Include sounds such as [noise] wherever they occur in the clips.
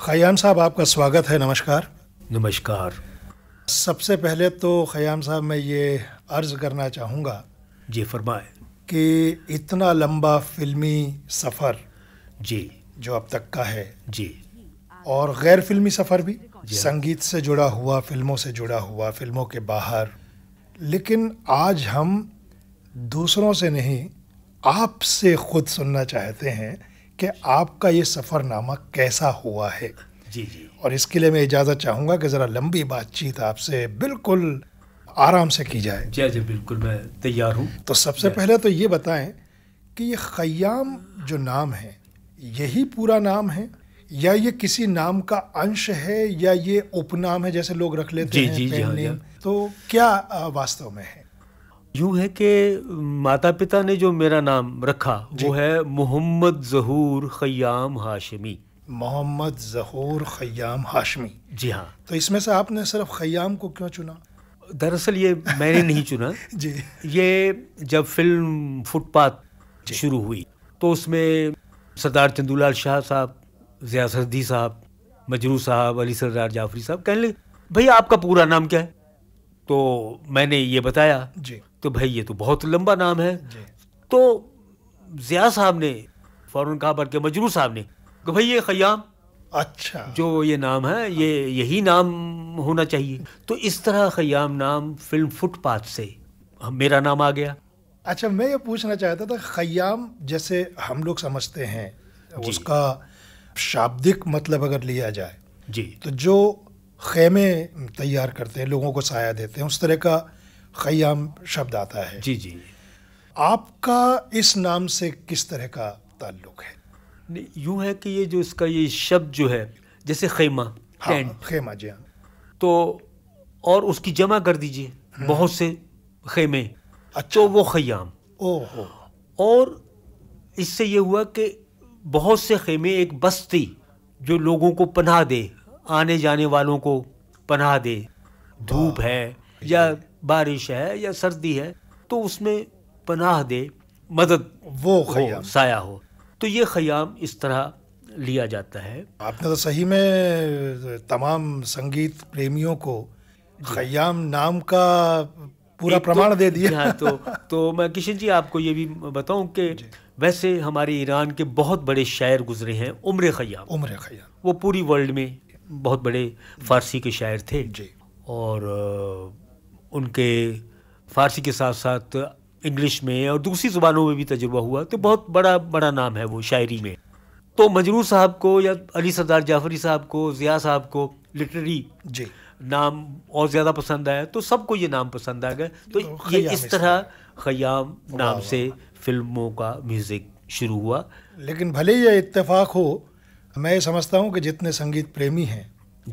खयाम साहब आपका स्वागत है नमस्कार नमस्कार सबसे पहले तो खयाम साहब मैं ये अर्ज़ करना चाहूँगा जी फरमाए कि इतना लंबा फिल्मी सफ़र जी जो अब तक का है जी और गैर फिल्मी सफ़र भी हाँ। संगीत से जुड़ा हुआ फिल्मों से जुड़ा हुआ फिल्मों के बाहर लेकिन आज हम दूसरों से नहीं आपसे खुद सुनना चाहते हैं कि आपका ये सफ़रनामा कैसा हुआ है जी जी और इसके लिए मैं इजाज़त चाहूँगा कि ज़रा लंबी बातचीत आपसे बिल्कुल आराम से की जाए जी जी बिल्कुल मैं तैयार हूँ तो सबसे पहले तो ये बताएं कि ये ख़याम जो नाम है यही पूरा नाम है या ये किसी नाम का अंश है या ये उपनाम है जैसे लोग रख लेते जी, हैं जी, जी, हाँ, जी, तो क्या वास्तव में है यूं है कि माता पिता ने जो मेरा नाम रखा वो है मोहम्मद जहूर खयाम हाशमी मोहम्मद जहूर खयाम हाशमी जी हाँ तो इसमें से आपने सिर्फ खयाम को क्यों चुना दरअसल ये मैंने नहीं चुना [laughs] जी ये जब फिल्म फुटपाथ शुरू हुई तो उसमें सरदार चंदूलाल शाह साहब जिया सरदी साहब मजरू साहब अली सरदार जाफरी साहब कहने लगे भाई आपका पूरा नाम क्या है तो मैंने ये बताया जी तो भाई ये तो बहुत लंबा नाम है तो जिया साहब ने फ़ौरन कहा बल्कि मजरू साहब ने कि भाई ये ख़याम अच्छा जो ये नाम है ये यही नाम होना चाहिए तो इस तरह ख़याम नाम फिल्म फुटपाथ से मेरा नाम आ गया अच्छा मैं ये पूछना चाहता था ख़याम जैसे हम लोग समझते हैं उसका शाब्दिक मतलब अगर लिया जाए जी तो जो खेमे तैयार करते हैं लोगों को साया देते हैं उस तरह का खयाम शब्द आता है जी जी आपका इस नाम से किस तरह का ताल्लुक है यूँ है कि ये जो इसका ये शब्द जो है जैसे खेमा हाँ, खेमा जी हाँ तो और उसकी जमा कर दीजिए हम्म। बहुत से खेमे अच्छा तो वो खयाम ओहो और इससे ये हुआ कि बहुत से खेमे एक बस्ती जो लोगों को पनाह दे आने जाने वालों को पनाह दे धूप है या बारिश है या सर्दी है तो उसमें पनाह दे मदद वो हो साया हो तो ये खयाम इस तरह लिया जाता है आपने तो सही में तमाम संगीत प्रेमियों को खयाम नाम का पूरा तो प्रमाण तो, दे दिया हाँ तो तो मैं किशन जी आपको ये भी बताऊं कि वैसे हमारे ईरान के बहुत बड़े शायर गुजरे हैं उम्र खयाम उम्र खयाम वो पूरी वर्ल्ड में बहुत बड़े फारसी के शायर थे जी और उनके फ़ारसी के साथ साथ इंग्लिश में और दूसरी ज़ुबानों में भी तजुर्बा हुआ तो बहुत बड़ा बड़ा नाम है वो शायरी में तो मजरूर साहब को या अली सरदार जाफरी साहब को ज़िया साहब को लिटरेरी जी नाम और ज़्यादा पसंद आया तो सबको ये नाम पसंद आ गया तो, तो, ये इस तरह खयाम नाम से फिल्मों का म्यूज़िक शुरू हुआ लेकिन भले यह इतफाक़ हो मैं ये समझता हूँ कि जितने संगीत प्रेमी हैं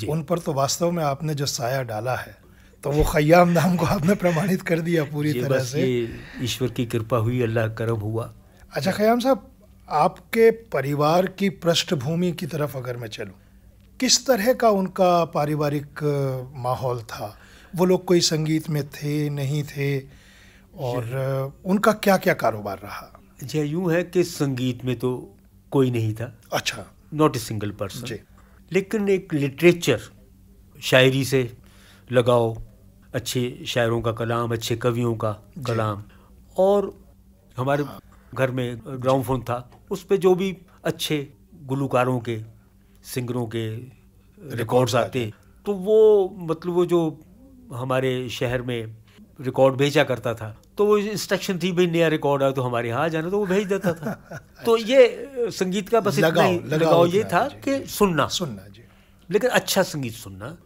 उन पर तो वास्तव में आपने जो साया डाला है तो वो खयाम नाम को आपने प्रमाणित कर दिया पूरी तरह से ईश्वर की कृपा हुई अल्लाह करम हुआ अच्छा खयाम साहब आपके परिवार की पृष्ठभूमि की तरफ अगर मैं चलूँ किस तरह का उनका पारिवारिक माहौल था वो लोग कोई संगीत में थे नहीं थे और उनका क्या क्या कारोबार रहा जय अच्छा, यूँ है कि संगीत में तो कोई नहीं था अच्छा नॉट ए सिंगल पर्सन लेकिन एक लिटरेचर शायरी से लगाओ अच्छे शायरों का कलाम अच्छे कवियों का कलाम और हमारे घर में ग्राउंड फोन था उस पर जो भी अच्छे गुलूकारों के सिंगरों के रिकॉर्ड्स आते तो वो मतलब वो जो हमारे शहर में रिकॉर्ड भेजा करता था तो वो इंस्ट्रक्शन थी भाई नया रिकॉर्ड आया तो हमारे यहाँ जाना तो वो भेज देता था [laughs] तो अच्छा। ये संगीत का बस लगाओ, इतना लगाओ, लगाओ ये था कि सुनना सुनना जी लेकिन अच्छा संगीत सुनना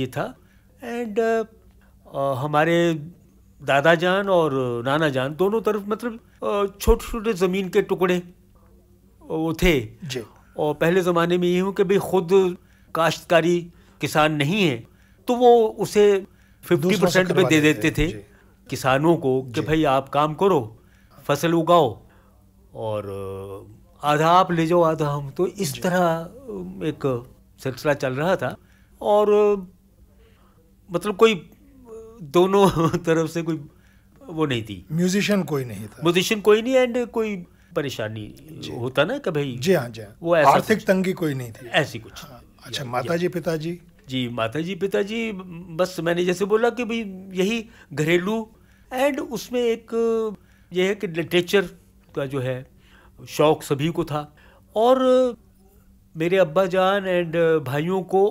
ये था एंड हमारे दादा जान और नाना जान दोनों तरफ मतलब छोटे छोटे ज़मीन के टुकड़े वो थे जी और पहले ज़माने में ये हूँ कि भाई खुद काश्तकारी किसान नहीं है तो वो उसे फिफ्टी परसेंट पे दे देते थे किसानों को कि भाई आप काम करो फसल उगाओ और आधा आप ले जाओ आधा हम तो इस तरह एक सिलसिला चल रहा था और मतलब कोई दोनों [laughs] तरफ से कोई वो नहीं थी म्यूजिशियन कोई नहीं था म्यूजिशियन कोई नहीं एंड कोई परेशानी होता ना कि भाई जी हाँ जी हाँ। वो ऐसा आर्थिक तंगी कोई नहीं थी ऐसी कुछ हाँ, अच्छा माता जी पिताजी जी माता जी पिताजी बस मैंने जैसे बोला कि भाई यही घरेलू एंड उसमें एक यह है कि लिटरेचर का जो है शौक सभी को था और मेरे अब्बा जान एंड भाइयों को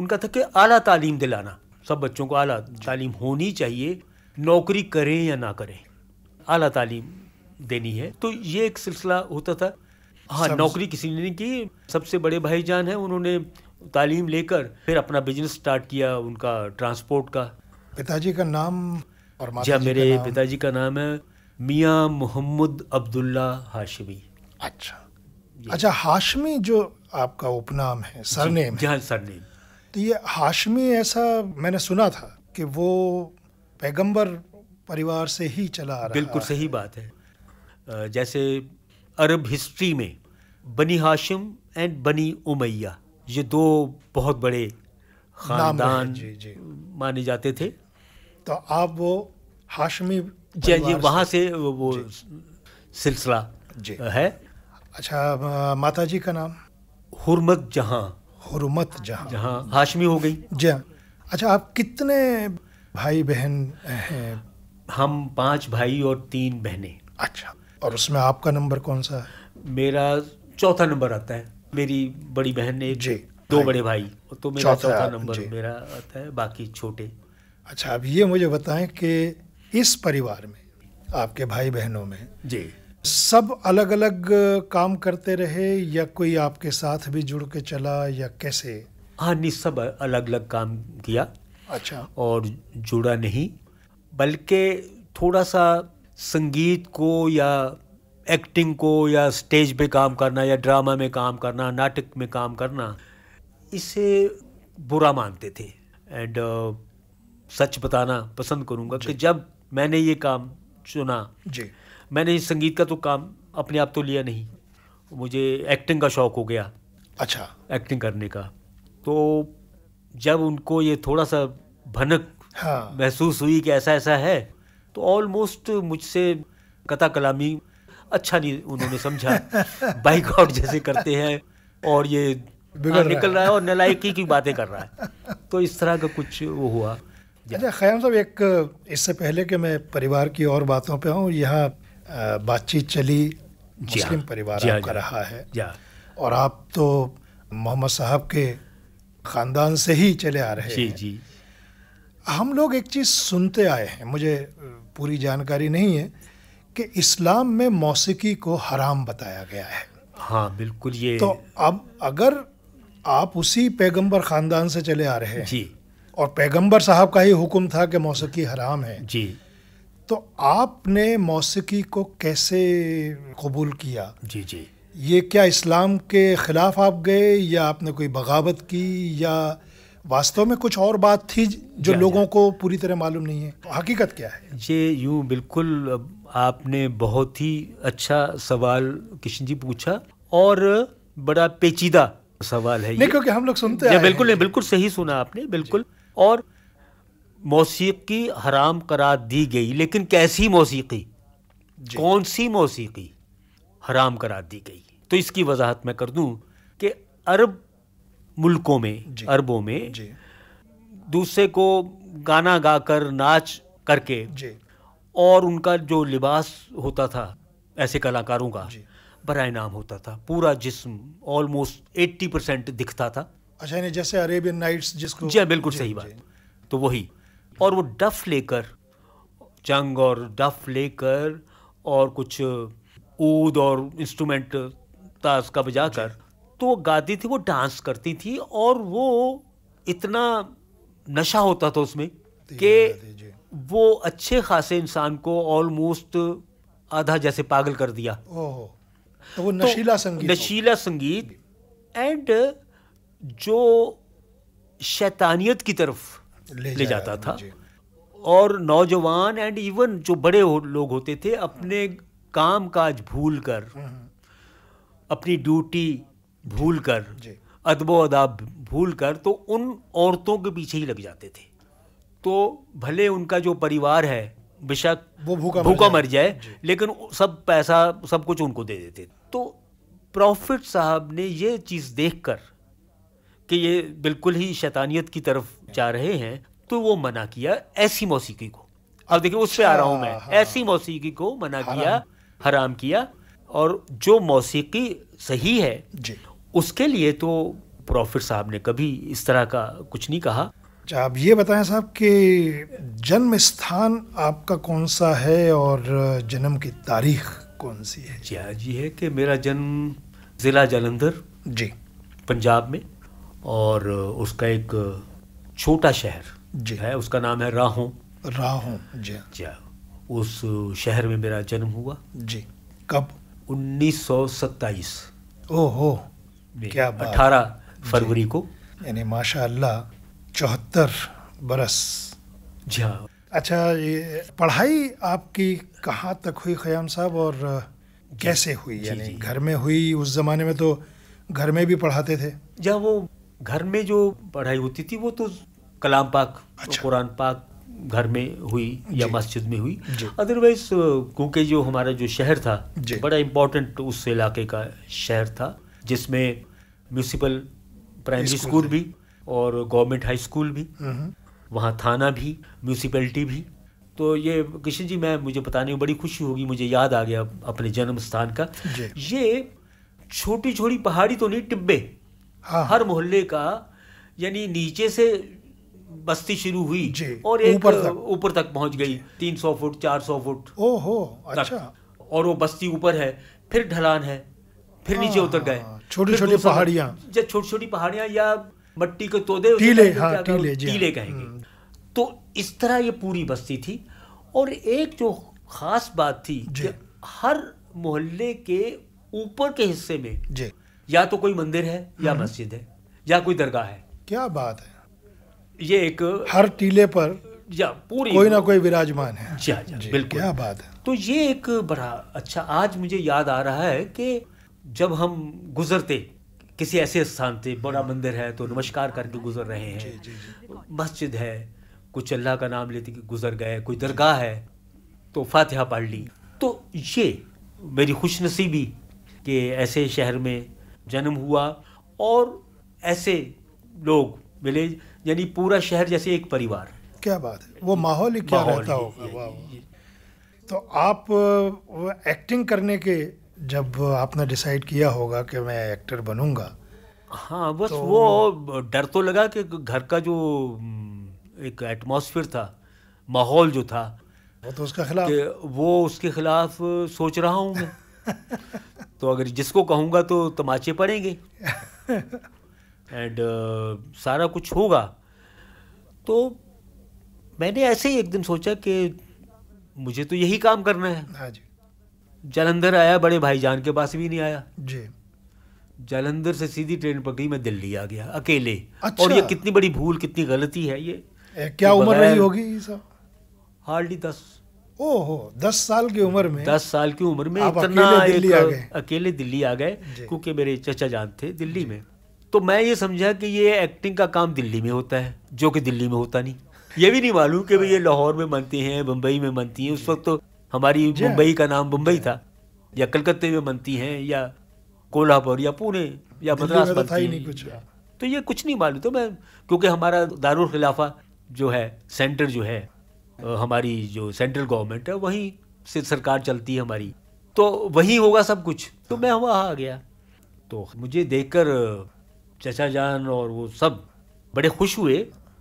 उनका था कि आला तालीम दिलाना सब बच्चों को आला तालीम होनी चाहिए नौकरी करें या ना करें आला तालीम देनी है तो ये एक सिलसिला होता था हाँ नौकरी किसी ने नहीं की सबसे बड़े भाईजान हैं उन्होंने तालीम लेकर फिर अपना बिजनेस स्टार्ट किया उनका ट्रांसपोर्ट का पिताजी का नाम और जी हाँ, मेरे पिताजी का नाम है मियाँ मोहम्मद अब्दुल्ला हाशमी अच्छा अच्छा हाशमी जो आपका उपनाम है सरनेम जी हाँ सरनेम तो ये हाशमी ऐसा मैंने सुना था कि वो पैगंबर परिवार से ही चला आ रहा बिल्कुल सही बात है जैसे अरब हिस्ट्री में बनी हाशिम एंड बनी उमैया ये दो बहुत बड़े खानदान जी, जी। माने जाते थे तो आप वो हाशमी जी जी वहाँ से वो सिलसिला है अच्छा माता जी का नाम हुरमत जहाँ हरमत जहाँ जहाँ हाशमी हो गई जी अच्छा आप कितने भाई बहन हैं हम पांच भाई और तीन बहनें अच्छा और उसमें आपका नंबर कौन सा है मेरा चौथा नंबर आता है मेरी बड़ी बहन ने जी दो बड़े भाई तो मेरा चौथा नंबर मेरा आता है बाकी छोटे अच्छा अब ये मुझे बताएं कि इस परिवार में आपके भाई बहनों में जी सब अलग अलग काम करते रहे या कोई आपके साथ भी जुड़ के चला या कैसे हाँ नहीं सब अलग अलग काम किया अच्छा और जुड़ा नहीं बल्कि थोड़ा सा संगीत को या एक्टिंग को या स्टेज पे काम करना या ड्रामा में काम करना नाटक में काम करना इसे बुरा मानते थे एंड uh, सच बताना पसंद करूँगा कि जब मैंने ये काम चुना जी मैंने संगीत का तो काम अपने आप तो लिया नहीं मुझे एक्टिंग का शौक़ हो गया अच्छा एक्टिंग करने का तो जब उनको ये थोड़ा सा भनक हाँ। महसूस हुई कि ऐसा ऐसा है तो ऑलमोस्ट मुझसे कथा कलामी अच्छा नहीं उन्होंने समझा बाइकआउट [laughs] जैसे करते हैं और ये हाँ, निकल रहा है और नलायकी की बातें कर रहा है [laughs] तो इस तरह का कुछ वो हुआ अच्छा खयाम साहब एक इससे पहले कि मैं परिवार की और बातों पे हूँ यहाँ बातचीत चली मुस्लिम हाँ। परिवार हाँ, आपका हाँ। रहा है और आप तो मोहम्मद साहब के ख़ानदान से ही चले आ रहे जी, हैं जी हम लोग एक चीज़ सुनते आए हैं मुझे पूरी जानकारी नहीं है कि इस्लाम में मौसीकी को हराम बताया गया है हाँ बिल्कुल ये तो अब अगर आप उसी पैगंबर ख़ानदान से चले आ रहे हैं जी और पैगंबर साहब का ही हुक्म था कि मौसीकी हराम है जी तो आपने मौसीकी को कैसे कबूल किया जी जी ये क्या इस्लाम के ख़िलाफ़ आप गए या आपने कोई बगावत की या वास्तव में कुछ और बात थी जो लोगों को पूरी तरह मालूम नहीं है तो हकीकत क्या है ये यूँ बिल्कुल आपने बहुत ही अच्छा सवाल किशन जी पूछा और बड़ा पेचीदा सवाल है नहीं क्योंकि हम लोग सुनते हैं बिल्कुल नहीं बिल्कुल सही सुना आपने बिल्कुल और मौसीकी हराम करार दी गई लेकिन कैसी मौसीकी कौन सी मौसीकी हराम करार दी गई तो इसकी वजाहत मैं कर दूं कि अरब मुल्कों में अरबों में दूसरे को गाना गाकर नाच करके और उनका जो लिबास होता था ऐसे कलाकारों का बरा इनाम होता था पूरा जिसम ऑलमोस्ट एट्टी परसेंट दिखता था अच्छा जैसे अरेबियन नाइट्स जिसको जी हाँ, बिल्कुल सही बात तो वही और वो डफ लेकर चंग और डफ लेकर और कुछ ऊद और इंस्ट्रूमेंट ताश का कर तो वो गाती थी वो डांस करती थी और वो इतना नशा होता था उसमें कि वो अच्छे खासे इंसान को ऑलमोस्ट आधा जैसे पागल कर दिया तो वो नशीला तो संगीत नशीला संगीत एंड जो शैतानियत की तरफ ले, ले जाता था और नौजवान एंड इवन जो बड़े हो, लोग होते थे अपने काम काज भूल कर हम्म, हम्म। अपनी ड्यूटी भूल कर अदबो अदाब भूल कर तो उन औरतों के पीछे ही लग जाते थे तो भले उनका जो परिवार है बेशक वो भूखा भूखा मर जाए लेकिन सब पैसा सब कुछ उनको दे देते तो प्रॉफिट साहब ने ये चीज़ देखकर कि ये बिल्कुल ही शैतानियत की तरफ जा रहे हैं तो वो मना किया ऐसी मौसीकी को अब देखिए उस पर आ अच्छा, रहा हूँ मैं हाँ। ऐसी मौसीकी को मना हराम। किया हराम किया और जो मौसीकी सही है उसके लिए तो प्रॉफिट साहब ने कभी इस तरह का कुछ नहीं कहा अच्छा, आप ये बताएं साहब कि जन्म स्थान आपका कौन सा है और जन्म की तारीख कौन सी है जी हाँ जी है कि मेरा जन्म ज़िला जालंधर जी पंजाब में और उसका एक छोटा शहर जी है उसका नाम है राहो राहो जी जी अच्छा, उस शहर में मेरा जन्म हुआ जी कब उन्नीस सौ सत्ताईस ओहो क्या अठारह फरवरी को यानी माशा चौहत्तर बरस जी हाँ अच्छा ये पढ़ाई आपकी कहाँ तक हुई ख़याम साहब और कैसे हुई यानी घर में हुई उस ज़माने में तो घर में भी पढ़ाते थे जब वो घर में जो पढ़ाई होती थी वो तो कलाम पाक अच्छा। कुरान पाक घर में हुई या मस्जिद में हुई अदरवाइज क्योंकि जो हमारा जो शहर था बड़ा इम्पोर्टेंट उस इलाके का शहर था जिसमें म्यूनसिपल प्राइमरी स्कूल भी और गवर्नमेंट हाई स्कूल भी हम्म। वहाँ थाना भी म्यूनसिपलिटी भी तो ये किशन जी मैं मुझे बताने में बड़ी खुशी होगी मुझे याद आ गया अपने जन्म स्थान का ये छोटी छोटी पहाड़ी तो नहीं टिब्बे हाँ, हर मोहल्ले का यानी नीचे से बस्ती शुरू हुई और एक ऊपर तक तक पहुंच गई तीन सौ फुट चार सौ फुट हो अच्छा और वो बस्ती ऊपर है फिर ढलान है फिर आ, हाँ, नीचे उतर गए हाँ, छोटी छोटी पहाड़ियाँ या छोटी छोटी पहाड़ियाँ या मट्टी के तोदे हाँ, टीले हाँ, टीले टीले कहेंगे हम्म। तो इस तरह ये पूरी बस्ती थी और एक जो खास बात थी हर मोहल्ले के ऊपर के हिस्से में या तो कोई मंदिर है या हम्म। मस्जिद है या कोई दरगाह है क्या बात है ये एक हर टीले पर या पूरी कोई ना कोई विराजमान है जी हाँ हाँ, जी बिल्कुल क्या बात है तो ये एक बड़ा अच्छा आज मुझे याद आ रहा है कि जब हम गुजरते किसी ऐसे स्थान से बड़ा मंदिर है तो नमस्कार करके गुजर रहे हैं मस्जिद है कुछ अल्लाह का नाम लेते कि गुजर गए कोई दरगाह है तो फातिहा पढ़ ली तो ये मेरी खुशनसीबी कि ऐसे शहर में जन्म हुआ और ऐसे लोग मिले यानी पूरा शहर जैसे एक परिवार क्या बात है वो माहौल ही क्या माहौल रहता होगा वाह तो आप एक्टिंग करने के जब आपने डिसाइड किया होगा कि मैं एक्टर बनूंगा हाँ बस तो... वो डर तो लगा कि घर का जो हम्म, एक एटमॉस्फेयर था माहौल जो था वो तो उसका खिलाफ वो उसके खिलाफ सोच रहा हूँ मैं [laughs] तो अगर जिसको कहूँगा तो तमाचे पड़ेंगे एंड [laughs] uh, सारा कुछ होगा तो मैंने ऐसे ही एक दिन सोचा कि मुझे तो यही काम करना है हाँ जलंधर जालंधर आया बड़े भाईजान के पास भी नहीं आया जी जालंधर से सीधी ट्रेन पकड़ी मैं दिल्ली आ गया अकेले अच्छा। और ये कितनी बड़ी भूल कितनी गलती है ये ए, क्या तो उम्र रही होगी हार्डली दस ओहो दस साल की उम्र में दस साल की उम्र में इतना अकेले दिल्ली आ गए अकेले दिल्ली आ गए क्योंकि मेरे चचा जान थे दिल्ली में तो मैं ये समझा कि ये एक्टिंग का काम दिल्ली में होता है जो कि दिल्ली में होता नहीं ये भी नहीं मालूम कि भाई ये लाहौर में बनती हैं बम्बई में बनती हैं उस वक्त तो हमारी मुंबई का नाम मुंबई था या कलकत्ते में बनती हैं या कोल्हापुर या पुणे या तो मद्रास नहीं कुछ तो ये कुछ नहीं मालूम तो मैं क्योंकि हमारा दारुल खिलाफा जो है सेंटर जो है हमारी जो सेंट्रल गवर्नमेंट है वहीं से सरकार चलती है हमारी तो वहीं होगा सब कुछ तो मैं वहाँ आ गया तो मुझे देखकर चचा जान और वो सब बड़े खुश हुए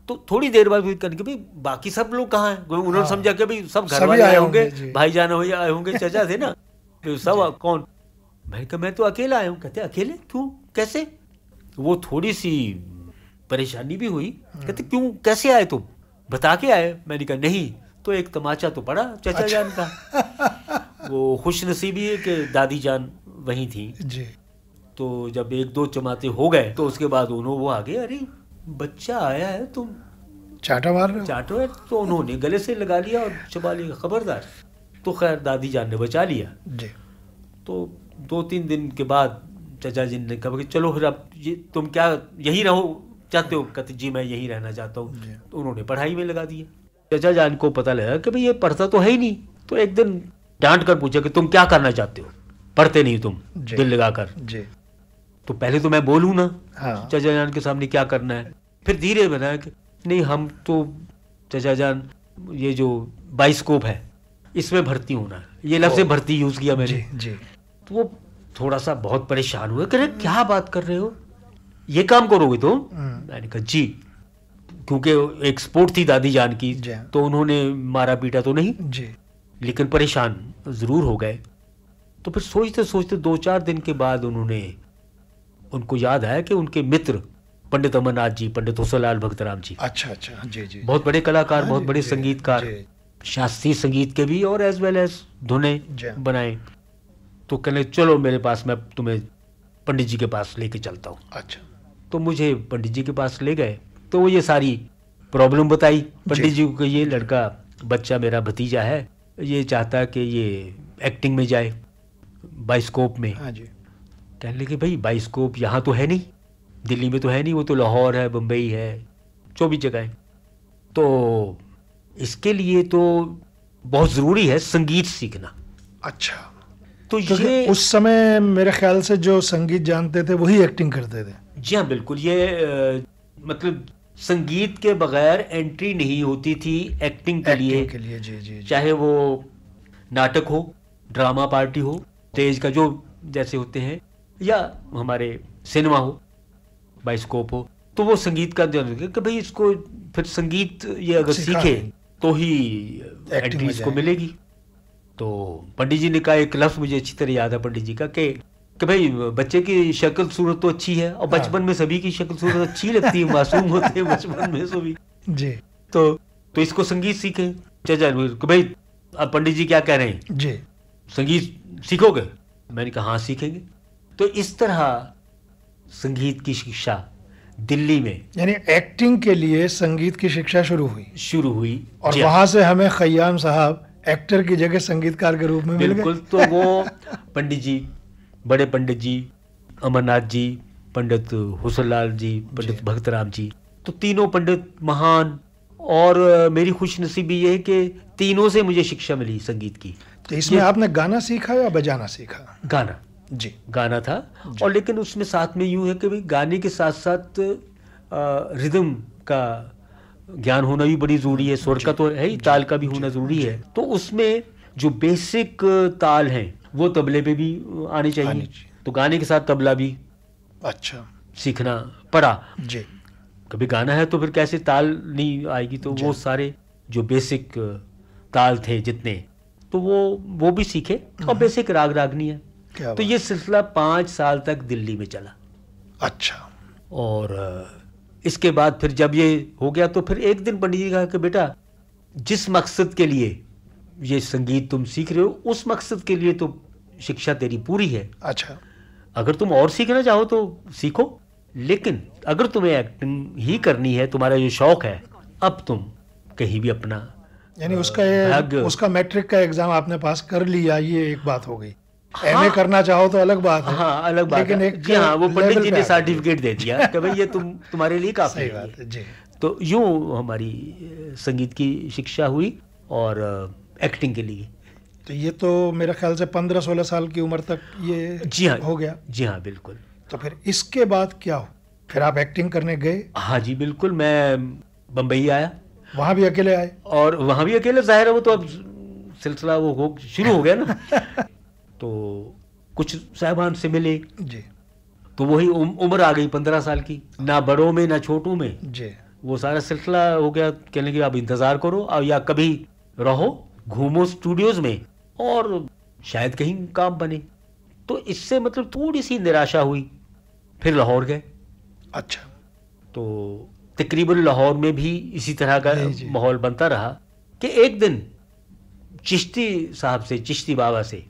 तो थोड़ी देर बाद फिर करके भाई बाकी सब लोग कहाँ हैं उन्होंने हाँ। समझा कि भाई सब घर वाले आए होंगे भाई जान हो आए होंगे [laughs] चचा थे ना तो सब कौन मैंने कहा मैं तो अकेला आया हूँ कहते अकेले क्यों कैसे वो थोड़ी सी परेशानी भी हुई हाँ। कहते क्यों कैसे आए तुम बता के आए मैंने कहा नहीं तो एक तमाचा तो पड़ा चाचा अच्छा। जान का [laughs] वो खुश नसीबी है कि दादी जान वहीं थी जी तो जब एक दो चमाते हो गए तो उसके बाद उन्होंने वो आ गए अरे बच्चा आया है तुम चाटा मार रहे चाटो है तो उन्होंने गले से लगा लिया और चबा लिया खबरदार तो खैर दादी जान ने बचा लिया जी तो दो तीन दिन के बाद चाचा जी ने कहा चलो फिर अब ये तुम क्या यही रहो चाहते हो कहते जी मैं यही रहना चाहता हूँ तो उन्होंने पढ़ाई में लगा दिया चाचा जान को पता लगा कि भाई ये पढ़ता तो है ही नहीं तो एक दिन डांट कर पूछा कि तुम क्या करना चाहते हो पढ़ते नहीं तुम दिल लगा कर तो पहले तो मैं बोलू ना हाँ। चचा जान के सामने क्या करना है फिर धीरे बनाया कि नहीं हम तो चाचा जान ये जो बाइस्कोप है इसमें भर्ती होना है ये लफ्ज़ भर्ती यूज़ किया मैंने जी, जी। तो वो थोड़ा सा बहुत परेशान हुए कह रहे क्या बात कर रहे हो ये काम करोगे तुम तो? मैंने कहा जी क्योंकि एक स्पोर्ट थी दादी जान की हाँ। तो उन्होंने मारा पीटा तो नहीं जी लेकिन परेशान जरूर हो गए तो फिर सोचते सोचते दो चार दिन के बाद उन्होंने उनको याद आया कि उनके मित्र पंडित अमरनाथ जी पंडित हुसलाल भक्तराम जी अच्छा अच्छा हाँ, जी जी बहुत बड़े कलाकार बहुत बड़े संगीतकार शास्त्रीय संगीत के भी और एज वेल एज धुने बनाए तो कहने चलो मेरे पास मैं तुम्हें पंडित जी के पास लेके चलता हूँ अच्छा तो मुझे पंडित जी के पास ले गए तो वो ये सारी प्रॉब्लम बताई पंडित जी को ये लड़का बच्चा मेरा भतीजा है ये चाहता कि ये एक्टिंग में जाए बाइस्कोप में हाँ जी कहने लगे भाई बाइस्कोप यहाँ तो है नहीं दिल्ली में तो है नहीं वो तो लाहौर है बम्बई है चौबीस जगह है तो इसके लिए तो बहुत ज़रूरी है संगीत सीखना अच्छा तो ये उस समय मेरे ख्याल से जो संगीत जानते थे वही एक्टिंग करते थे जी हाँ बिल्कुल ये आ, मतलब संगीत के बगैर एंट्री नहीं होती थी एक्टिंग के लिए के लिए जी जी, जी। चाहे वो नाटक हो ड्रामा पार्टी हो तेज का जो जैसे होते हैं या हमारे सिनेमा हो बाइस्कोप हो तो वो संगीत का ध्यान कि भाई इसको फिर संगीत ये अगर सीखे तो ही एंट्री इसको मिलेगी तो पंडित जी ने कहा एक लफ्ज़ मुझे अच्छी तरह याद है पंडित जी का कि कि भाई बच्चे की शक्ल सूरत तो अच्छी है और बचपन हाँ। में सभी की शक्ल सूरत अच्छी लगती है मासूम होते हैं बचपन में सभी जी तो तो इसको संगीत सीखे चाचा भाई अब पंडित जी क्या कह रहे हैं जी संगीत सीखोगे मैंने कहा हाँ सीखेंगे तो इस तरह संगीत की शिक्षा दिल्ली में यानी एक्टिंग के लिए संगीत की शिक्षा शुरू हुई शुरू हुई और हाँ। वहां से हमें खयाम साहब एक्टर की जगह संगीतकार के रूप में बिल्कुल तो वो पंडित जी बड़े पंडित जी अमरनाथ जी पंडित हुसनलाल जी पंडित भक्तराम जी तो तीनों पंडित महान और मेरी खुशनसीबी ये है कि तीनों से मुझे शिक्षा मिली संगीत की तो इसमें आपने गाना सीखा या बजाना सीखा गाना जी गाना था और लेकिन उसमें साथ में यूं है कि भाई गाने के साथ साथ रिदम का ज्ञान होना भी बड़ी ज़रूरी है स्वर का तो है ही ताल का भी होना ज़रूरी है तो उसमें जो बेसिक ताल हैं वो तबले पे भी आनी चाहिए, आनी तो गाने के साथ तबला भी अच्छा सीखना पड़ा जी कभी गाना है तो फिर कैसे ताल नहीं आएगी तो वो सारे जो बेसिक ताल थे जितने तो वो वो भी सीखे और बेसिक हम्म। राग रागनी है तो ये सिलसिला पांच साल तक दिल्ली में चला अच्छा और इसके बाद फिर जब ये हो गया तो फिर एक दिन पंडित जी कहा कि बेटा जिस मकसद के लिए ये संगीत तुम सीख रहे हो उस मकसद के लिए तो शिक्षा तेरी पूरी है अच्छा अगर तुम और सीखना चाहो तो सीखो लेकिन अगर तुम्हें एक्टिंग ही करनी है तुम्हारा जो शौक है अब तुम कहीं भी अपना यानी उसका ये, उसका मैट्रिक का एग्जाम आपने पास कर लिया ये एक बात हो गई हाँ, एमए करना चाहो तो अलग बात है हाँ अलग बात लेकिन एक जी हाँ वो पंडित जी ने सर्टिफिकेट दे दिया कि भाई ये तुम तुम्हारे लिए काफी सही बात है जी तो यूं हमारी संगीत की शिक्षा हुई और एक्टिंग के लिए तो ये तो मेरे ख्याल से पंद्रह सोलह साल की उम्र तक ये जी हाँ हो गया जी हाँ बिल्कुल तो फिर इसके बाद क्या हो फिर आप एक्टिंग करने गए हाँ जी बिल्कुल मैं बम्बई आया वहाँ भी अकेले आए और वहाँ भी अकेले जाहिर है वो तो अब सिलसिला वो हो शुरू हो गया ना [laughs] तो कुछ साहबान से मिले जी तो वही उम्र आ गई पंद्रह साल की ना बड़ों में ना छोटों में जी वो सारा सिलसिला हो गया कहने की आप इंतज़ार करो या कभी रहो घूमो स्टूडियोज़ में और शायद कहीं काम बने तो इससे मतलब थोड़ी सी निराशा हुई फिर लाहौर गए अच्छा तो तकरीबन लाहौर में भी इसी तरह का माहौल बनता रहा कि एक दिन चिश्ती साहब से चिश्ती बाबा से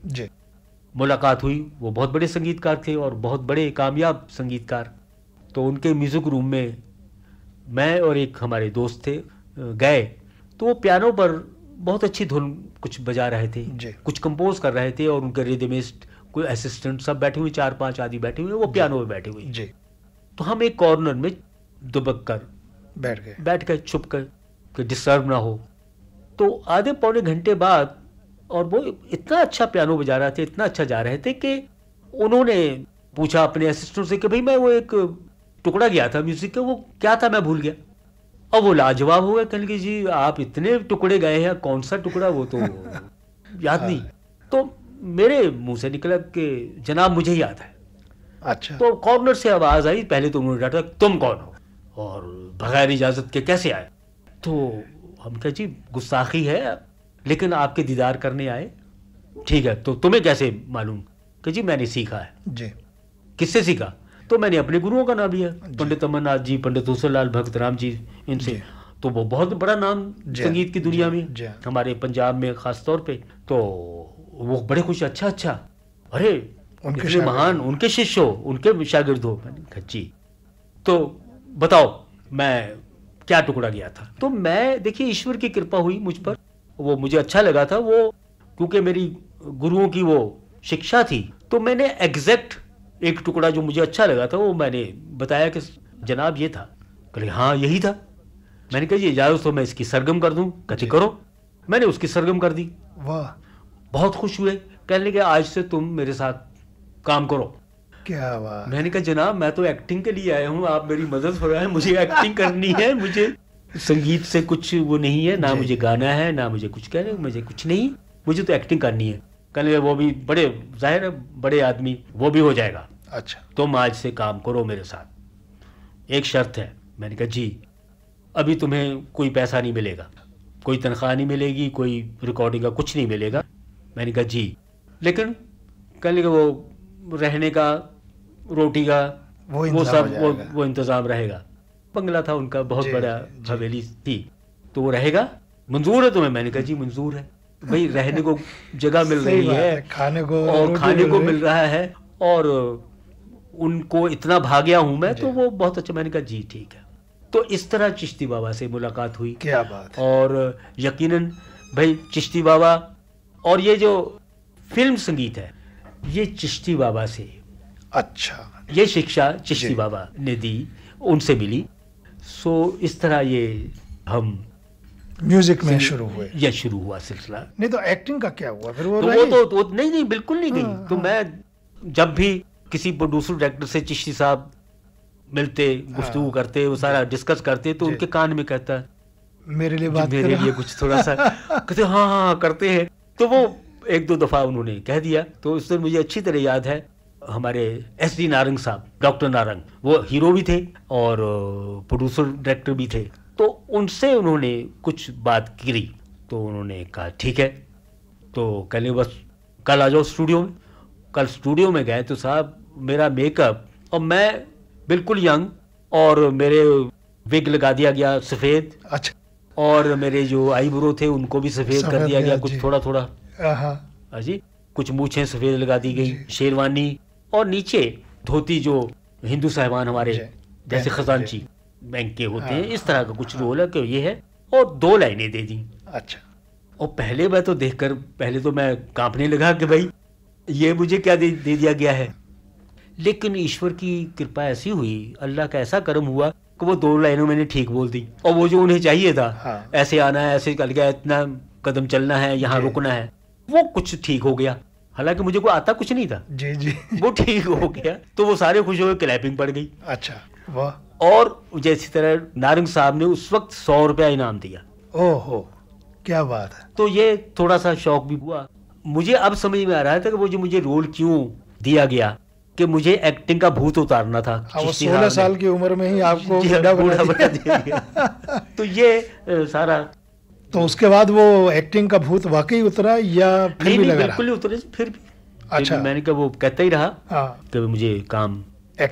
मुलाकात हुई वो बहुत बड़े संगीतकार थे और बहुत बड़े कामयाब संगीतकार तो उनके म्यूज़िक रूम में मैं और एक हमारे दोस्त थे गए तो वो पियानो पर बहुत अच्छी धुन कुछ बजा रहे थे कुछ कंपोज कर रहे थे और उनके रिदमिस्ट कोई असिस्टेंट सब बैठे हुए चार पांच आदि बैठे हुए वो पियानो में बैठे हुए जी तो हम एक कॉर्नर में दुबक कर बैठ गए बैठ गए छुप कर डिस्टर्ब ना हो तो आधे पौने घंटे बाद और वो इतना अच्छा पियानो बजा रहे थे इतना अच्छा जा रहे थे कि उन्होंने पूछा अपने असिस्टेंट से कि भाई मैं वो एक टुकड़ा गया था म्यूजिक का वो क्या था मैं भूल गया और वो लाजवाब गया कल के जी आप इतने टुकड़े गए हैं कौन सा टुकड़ा वो तो [laughs] याद हाँ। नहीं तो मेरे मुंह से निकला कि जनाब मुझे याद है अच्छा तो कॉर्नर से आवाज आई पहले तो उन्होंने डांटा तुम कौन हो और बगैर इजाजत के कैसे आए तो हम कह जी गुस्साखी है लेकिन आपके दीदार करने आए ठीक है तो तुम्हें कैसे मालूम कह जी मैंने सीखा है जी किससे सीखा तो मैंने अपने गुरुओं का नाम लिया पंडित अमरनाथ जी पंडित तुलसी लाल भक्त राम जी इनसे तो वो बहुत बड़ा नाम संगीत की दुनिया में हमारे पंजाब में खास तौर पे तो वो बड़े खुश अच्छा अच्छा अरे उनके महान उनके शिष्य हो उनके शागिर्द हो जी तो बताओ मैं क्या टुकड़ा गया था तो मैं देखिए ईश्वर की कृपा हुई मुझ पर वो मुझे अच्छा लगा था वो क्योंकि मेरी गुरुओं की वो शिक्षा थी तो मैंने एग्जैक्ट एक टुकड़ा जो मुझे अच्छा लगा था वो मैंने बताया कि जनाब ये था कहे हाँ यही था मैंने कहा ये इजाज़त तो मैं इसकी सरगम कर दूँ कहते करो मैंने उसकी सरगम कर दी वाह बहुत खुश हुए कहने के आज से तुम मेरे साथ काम करो क्या वाह मैंने कहा जनाब मैं तो एक्टिंग के लिए आया हूँ आप मेरी मदद हो रहा है मुझे एक्टिंग करनी है मुझे संगीत से कुछ वो नहीं है ना मुझे गाना है ना मुझे कुछ कहना मुझे कुछ नहीं मुझे तो एक्टिंग करनी है कहने वो भी बड़े जाहिर है बड़े आदमी वो भी हो जाएगा अच्छा तुम आज से काम करो मेरे साथ एक शर्त है मैंने कहा जी अभी तुम्हें कोई पैसा नहीं मिलेगा कोई तनख्वाह नहीं मिलेगी कोई रिकॉर्डिंग का कुछ नहीं मिलेगा मैंने कहा जी लेकिन कहने का वो रहने का रोटी का वो, वो सब वो वो इंतज़ाम रहेगा बंगला था उनका बहुत बड़ा हवेली थी तो वो रहेगा मंजूर है तुम्हें मैंने कहा जी मंजूर है भाई [laughs] रहने को जगह मिल रही है खाने को और खाने को मिल रहा है और उनको इतना भाग्या हूं मैं तो वो बहुत अच्छा मैंने कहा जी ठीक है तो इस तरह चिश्ती बाबा से मुलाकात हुई क्या बात है? और यकीनन भाई चिश्ती बाबा और ये जो फिल्म संगीत है ये चिश्ती बाबा से अच्छा ये शिक्षा चिश्ती बाबा ने दी उनसे मिली सो इस तरह ये हम म्यूजिक में शुरू हुए या शुरू हुआ सिलसिला नहीं तो एक्टिंग का क्या हुआ फिर वो तो वो तो तो नहीं नहीं बिल्कुल नहीं गई हाँ, तो हाँ। मैं जब भी किसी प्रोड्यूसर डायरेक्टर से चिश्ती साहब मिलते गुफ्तु हाँ। करते वो सारा डिस्कस करते तो उनके कान में कहता मेरे लिए बात मेरे लिए कुछ थोड़ा सा कहते हाँ हाँ करते हैं तो वो एक दो दफ़ा उन्होंने कह दिया तो उस दिन मुझे अच्छी तरह याद है हमारे एस डी नारंग साहब डॉक्टर नारंग वो हीरो भी थे और प्रोड्यूसर डायरेक्टर भी थे तो उनसे उन्होंने कुछ बात करी तो उन्होंने कहा ठीक है तो कहने बस कल आ जाओ स्टूडियो में कल स्टूडियो में गए तो साहब मेरा मेकअप और मैं बिल्कुल यंग और मेरे विग लगा दिया गया सफ़ेद अच्छा और मेरे जो आईब्रो थे उनको भी सफ़ेद कर दिया गया कुछ थोड़ा थोड़ा हाँ जी कुछ मूछे सफ़ेद लगा दी गई शेरवानी और नीचे धोती जो हिंदू साहिबान हमारे जैसे खजानची बैंक के होते हैं हाँ। इस तरह का कुछ रोल है ये है और दो लाइनें दे दी अच्छा और पहले मैं तो देखकर पहले तो मैं कांपने लगा कि भाई ये मुझे क्या दे, दे दिया गया है लेकिन ईश्वर की कृपा ऐसी हुई अल्लाह का ऐसा कर्म हुआ कि वो दो लाइनों मैंने ठीक बोल दी और वो जो उन्हें चाहिए था हाँ। ऐसे आना है ऐसे कल गया इतना कदम चलना है यहाँ रुकना है वो कुछ ठीक हो गया हालांकि मुझे कोई आता कुछ नहीं था जी जी वो ठीक हो गया तो वो सारे खुश हो गए क्लैपिंग पड़ गई अच्छा वाह और जैसी तरह नारंग साहब ने उस वक्त सौ रुपया इनाम दिया ओहो क्या बात है तो ये थोड़ा सा शौक भी हुआ मुझे अब समझ में आ रहा था कि वो जो मुझे रोल क्यों दिया गया कि मुझे एक्टिंग का भूत उतारना था हाँ, सोलह साल की उम्र में ही आपको बड़ा दिया बड़ा तो ये सारा तो उसके बाद वो एक्टिंग का भूत वाकई उतरा या फिर भी लगा बिल्कुल उतरे फिर भी अच्छा मैंने कहा वो कहता ही रहा हाँ। कि मुझे काम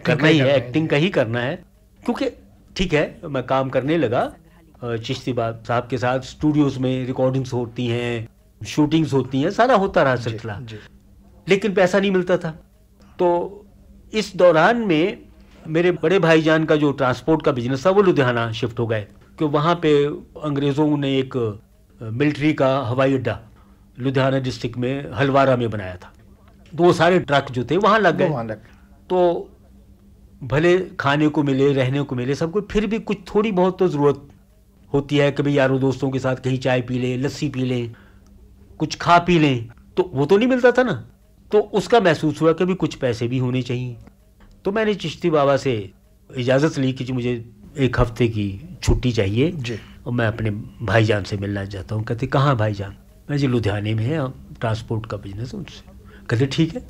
करना ही है एक्टिंग का ही करना है क्योंकि ठीक है मैं काम करने लगा चिश्ती साहब के साथ स्टूडियोज में रिकॉर्डिंग्स होती हैं शूटिंग्स होती हैं सारा होता रहा सिलसिला लेकिन पैसा नहीं मिलता था तो इस दौरान में मेरे बड़े भाईजान का जो ट्रांसपोर्ट का बिजनेस था वो लुधियाना शिफ्ट हो गए कि वहाँ पे अंग्रेज़ों ने एक मिलिट्री का हवाई अड्डा लुधियाना डिस्ट्रिक्ट में हलवारा में बनाया था तो वो सारे ट्रक जो थे वहाँ लग गए तो भले खाने को मिले रहने को मिले सबको फिर भी कुछ थोड़ी बहुत तो ज़रूरत होती है कभी यारों दोस्तों के साथ कहीं चाय पी लें लस्सी पी लें कुछ खा पी लें तो वो तो नहीं मिलता था ना तो उसका महसूस हुआ कि भी कुछ पैसे भी होने चाहिए तो मैंने चिश्ती बाबा से इजाज़त ली कि मुझे एक हफ्ते की छुट्टी चाहिए और मैं अपने भाईजान से मिलना चाहता हूँ कहते कहाँ भाईजान मैं जी लुधियाने में है ट्रांसपोर्ट का बिजनेस उनसे कहते ठीक है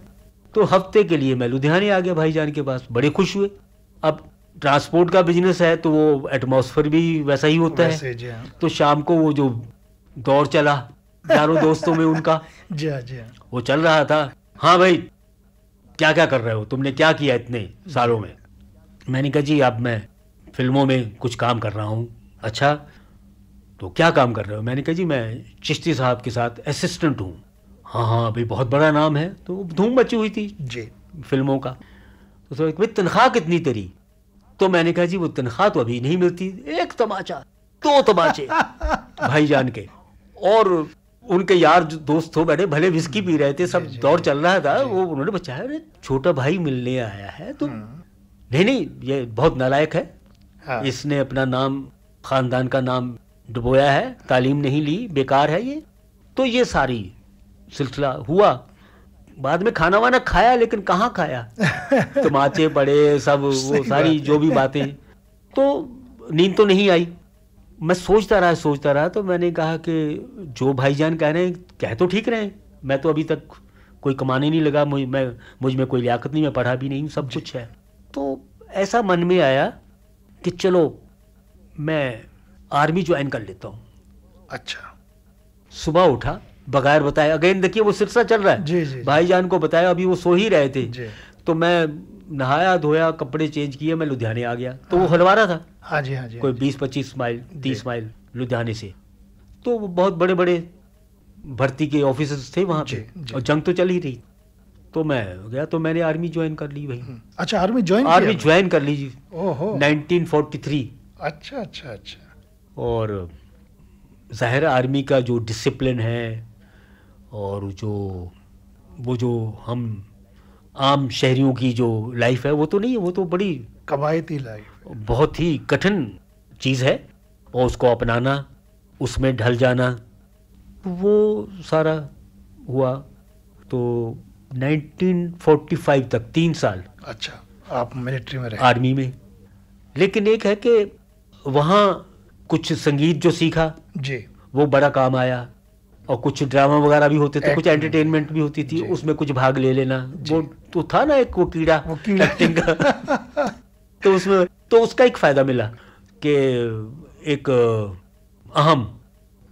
तो हफ्ते के लिए मैं लुधियाने आ गया भाईजान के पास बड़े खुश हुए अब ट्रांसपोर्ट का बिजनेस है तो वो एटमोसफेयर भी वैसा ही होता है हाँ। तो शाम को वो जो दौर चला चारों दोस्तों में उनका [laughs] जी हाँ, जी हाँ। वो चल रहा था हाँ भाई क्या क्या कर रहे हो तुमने क्या किया इतने सालों में मैंने कहा जी अब मैं फिल्मों में कुछ काम कर रहा हूँ अच्छा तो क्या काम कर रहे हो मैंने कहा जी मैं चिश्ती साहब के साथ असिस्टेंट हूँ हाँ हाँ भाई बहुत बड़ा नाम है तो धूम मची हुई थी जी फिल्मों का तो सर भाई तनख्वाह कितनी तेरी तो मैंने कहा जी वो तनख्वाह तो अभी नहीं मिलती एक तमाचा दो तमाचे [laughs] जान के और उनके यार जो दोस्त हो बैठे भले विस्की पी रहे थे सब दौर चल रहा था वो उन्होंने बचाया अरे छोटा भाई मिलने आया है तो हाँ। नहीं नहीं ये बहुत नालायक है हाँ। इसने अपना नाम खानदान का नाम डुबोया है तालीम नहीं ली बेकार है ये तो ये सारी सिलसिला हुआ बाद में खाना वाना खाया लेकिन कहाँ खाया तमाचे [laughs] पड़े सब वो सारी जो भी बातें तो नींद तो नहीं आई मैं सोचता रहा सोचता रहा तो मैंने कहा कि जो भाईजान कह रहे हैं कह तो ठीक रहे हैं मैं तो अभी तक कोई कमाने नहीं लगा मुझ मैं मुझ में कोई लियाकत नहीं मैं पढ़ा भी नहीं सब कुछ है तो ऐसा मन में आया कि चलो मैं आर्मी ज्वाइन कर लेता हूँ अच्छा सुबह उठा बगैर बताए अगेन देखिए वो सिरसा चल रहा है जी जी जान को बताया अभी वो सो ही रहे थे तो मैं नहाया धोया कपड़े चेंज किए मैं लुधियाने आ गया तो वो हाँ। हलवारा था हाँ जी हाँ जी हाँ कोई बीस पच्चीस माइल तीस माइल लुधियाने से तो वो बहुत बड़े बड़े भर्ती के ऑफिसर्स थे वहाँ पे और जंग तो चल ही रही तो मैं गया तो मैंने आर्मी ज्वाइन कर ली भाई हम्म। अच्छा आर्मी ज्वाइन आर्मी ज्वाइन कर नाइनटीन फोर्टी थ्री अच्छा अच्छा अच्छा और ज़ाहिर आर्मी का जो डिसिप्लिन है और जो वो जो हम आम शहरियों की जो लाइफ है वो तो नहीं है वो तो बड़ी कवायती लाइफ बहुत ही कठिन चीज़ है और उसको अपनाना उसमें ढल जाना वो सारा हुआ तो 1945 तक तीन साल अच्छा आप मिलिट्री में रहे आर्मी में लेकिन एक है कि वहाँ कुछ संगीत जो सीखा जी वो बड़ा काम आया और कुछ ड्रामा वगैरह भी होते थे कुछ एंटरटेनमेंट भी होती थी उसमें कुछ भाग ले लेना वो तो था ना एक वो कीड़ा वो कीड़ा एक्टिंग का [laughs] तो उसमें तो उसका एक फायदा मिला कि एक अहम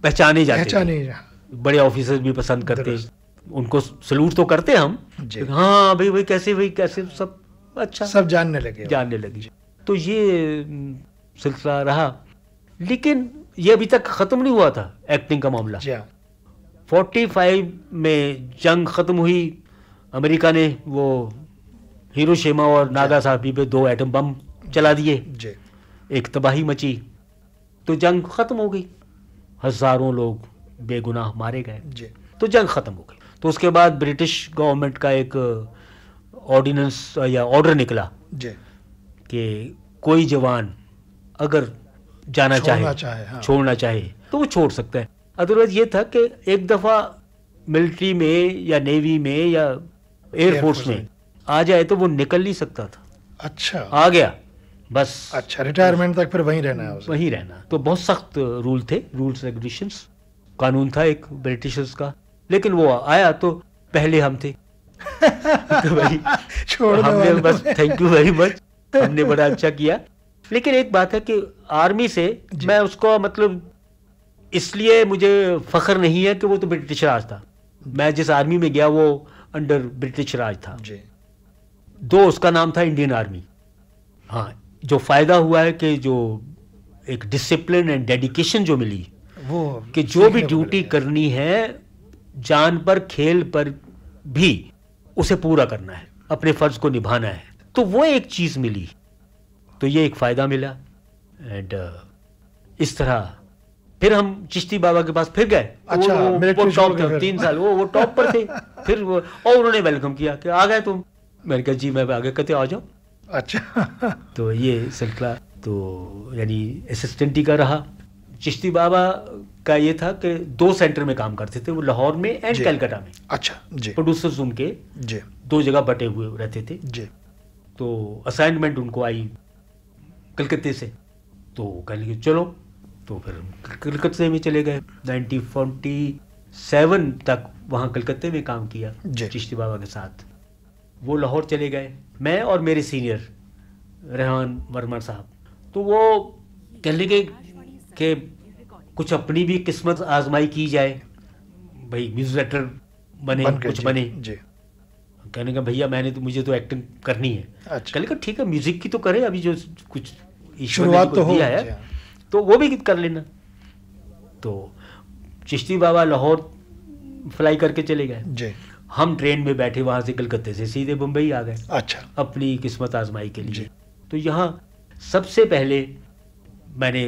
पहचाने जाते पहचाने जा। बड़े ऑफिसर भी पसंद करते उनको सलूट तो करते हम हाँ भाई भाई कैसे भाई कैसे सब अच्छा सब जानने लगे जानने लगे तो ये सिलसिला रहा लेकिन ये अभी तक खत्म नहीं हुआ था एक्टिंग का मामला 45 में जंग ख़त्म हुई अमेरिका ने वो हिरोशिमा और नागासाकी पे दो एटम बम चला दिए एक तबाही मची तो जंग ख़त्म हो गई हज़ारों लोग बेगुनाह मारे गए तो जंग ख़त्म हो गई तो उसके बाद ब्रिटिश गवर्नमेंट का एक ऑर्डिनेंस या ऑर्डर निकला कि कोई जवान अगर जाना चाहे, चाहे हाँ। छोड़ना चाहे तो वो छोड़ सकता है अदरवाइज ये था कि एक दफ़ा मिलिट्री में या नेवी में या एयरफोर्स में आ जाए तो वो निकल नहीं सकता था अच्छा आ गया बस अच्छा रिटायरमेंट तक फिर वहीं रहना है वहीं रहना तो बहुत सख्त रूल थे रूल्स रेगुलेशन कानून था एक ब्रिटिशर्स का लेकिन वो आया तो पहले हम थे [laughs] तो भाई छोड़ हमने बस थैंक यू वेरी मच हमने बड़ा अच्छा किया लेकिन एक बात है कि आर्मी से मैं उसको मतलब इसलिए मुझे फ़ख्र नहीं है कि वो तो ब्रिटिश राज था मैं जिस आर्मी में गया वो अंडर ब्रिटिश राज था जी दो उसका नाम था इंडियन आर्मी हाँ जो फ़ायदा हुआ है कि जो एक डिसिप्लिन एंड डेडिकेशन जो मिली वो कि जो भी ड्यूटी करनी है जान पर खेल पर भी उसे पूरा करना है अपने फ़र्ज को निभाना है तो वो एक चीज़ मिली तो ये एक फ़ायदा मिला एंड uh, इस तरह फिर हम चिश्ती बाबा के पास फिर गए अच्छा वो, वो टॉप थे तीन साल वो वो टॉप पर थे फिर वो, और उन्होंने वेलकम किया कि आ गए तुम मैंने कहा जी मैं आगे कहते आ जाओ अच्छा तो ये सिलसिला तो यानी असिस्टेंट ही का रहा चिश्ती बाबा का ये था कि दो सेंटर में काम करते थे वो लाहौर में एंड कलकत्ता में अच्छा जी प्रोड्यूसर प्रोड्यूसर्स के जी दो जगह बटे हुए रहते थे जी तो असाइनमेंट उनको आई कलकत्ते से तो कह चलो तो फिर कलकत्ते में चले गए नाइनटीन फोर्टी सेवन तक वहाँ कलकत्ते में काम किया चिश्ती बाबा के साथ वो लाहौर चले गए मैं और मेरे सीनियर रेहान वर्मा साहब तो वो कहने के, कि कुछ अपनी भी किस्मत आजमाई की जाए भाई न्यूज़ लेटर बने बन कुछ बने जी कहने का भैया मैंने तो मुझे तो एक्टिंग करनी है अच्छा। कहने का ठीक है म्यूजिक की तो करें अभी जो कुछ शुरुआत तो हो दिया है हाँ। तो वो भी कर लेना तो चिश्ती बाबा लाहौर फ्लाई करके चले गए हम ट्रेन में बैठे वहां से कलकत्ते से सीधे बम्बई आ गए अच्छा अपनी किस्मत आजमाई के लिए तो यहाँ सबसे पहले मैंने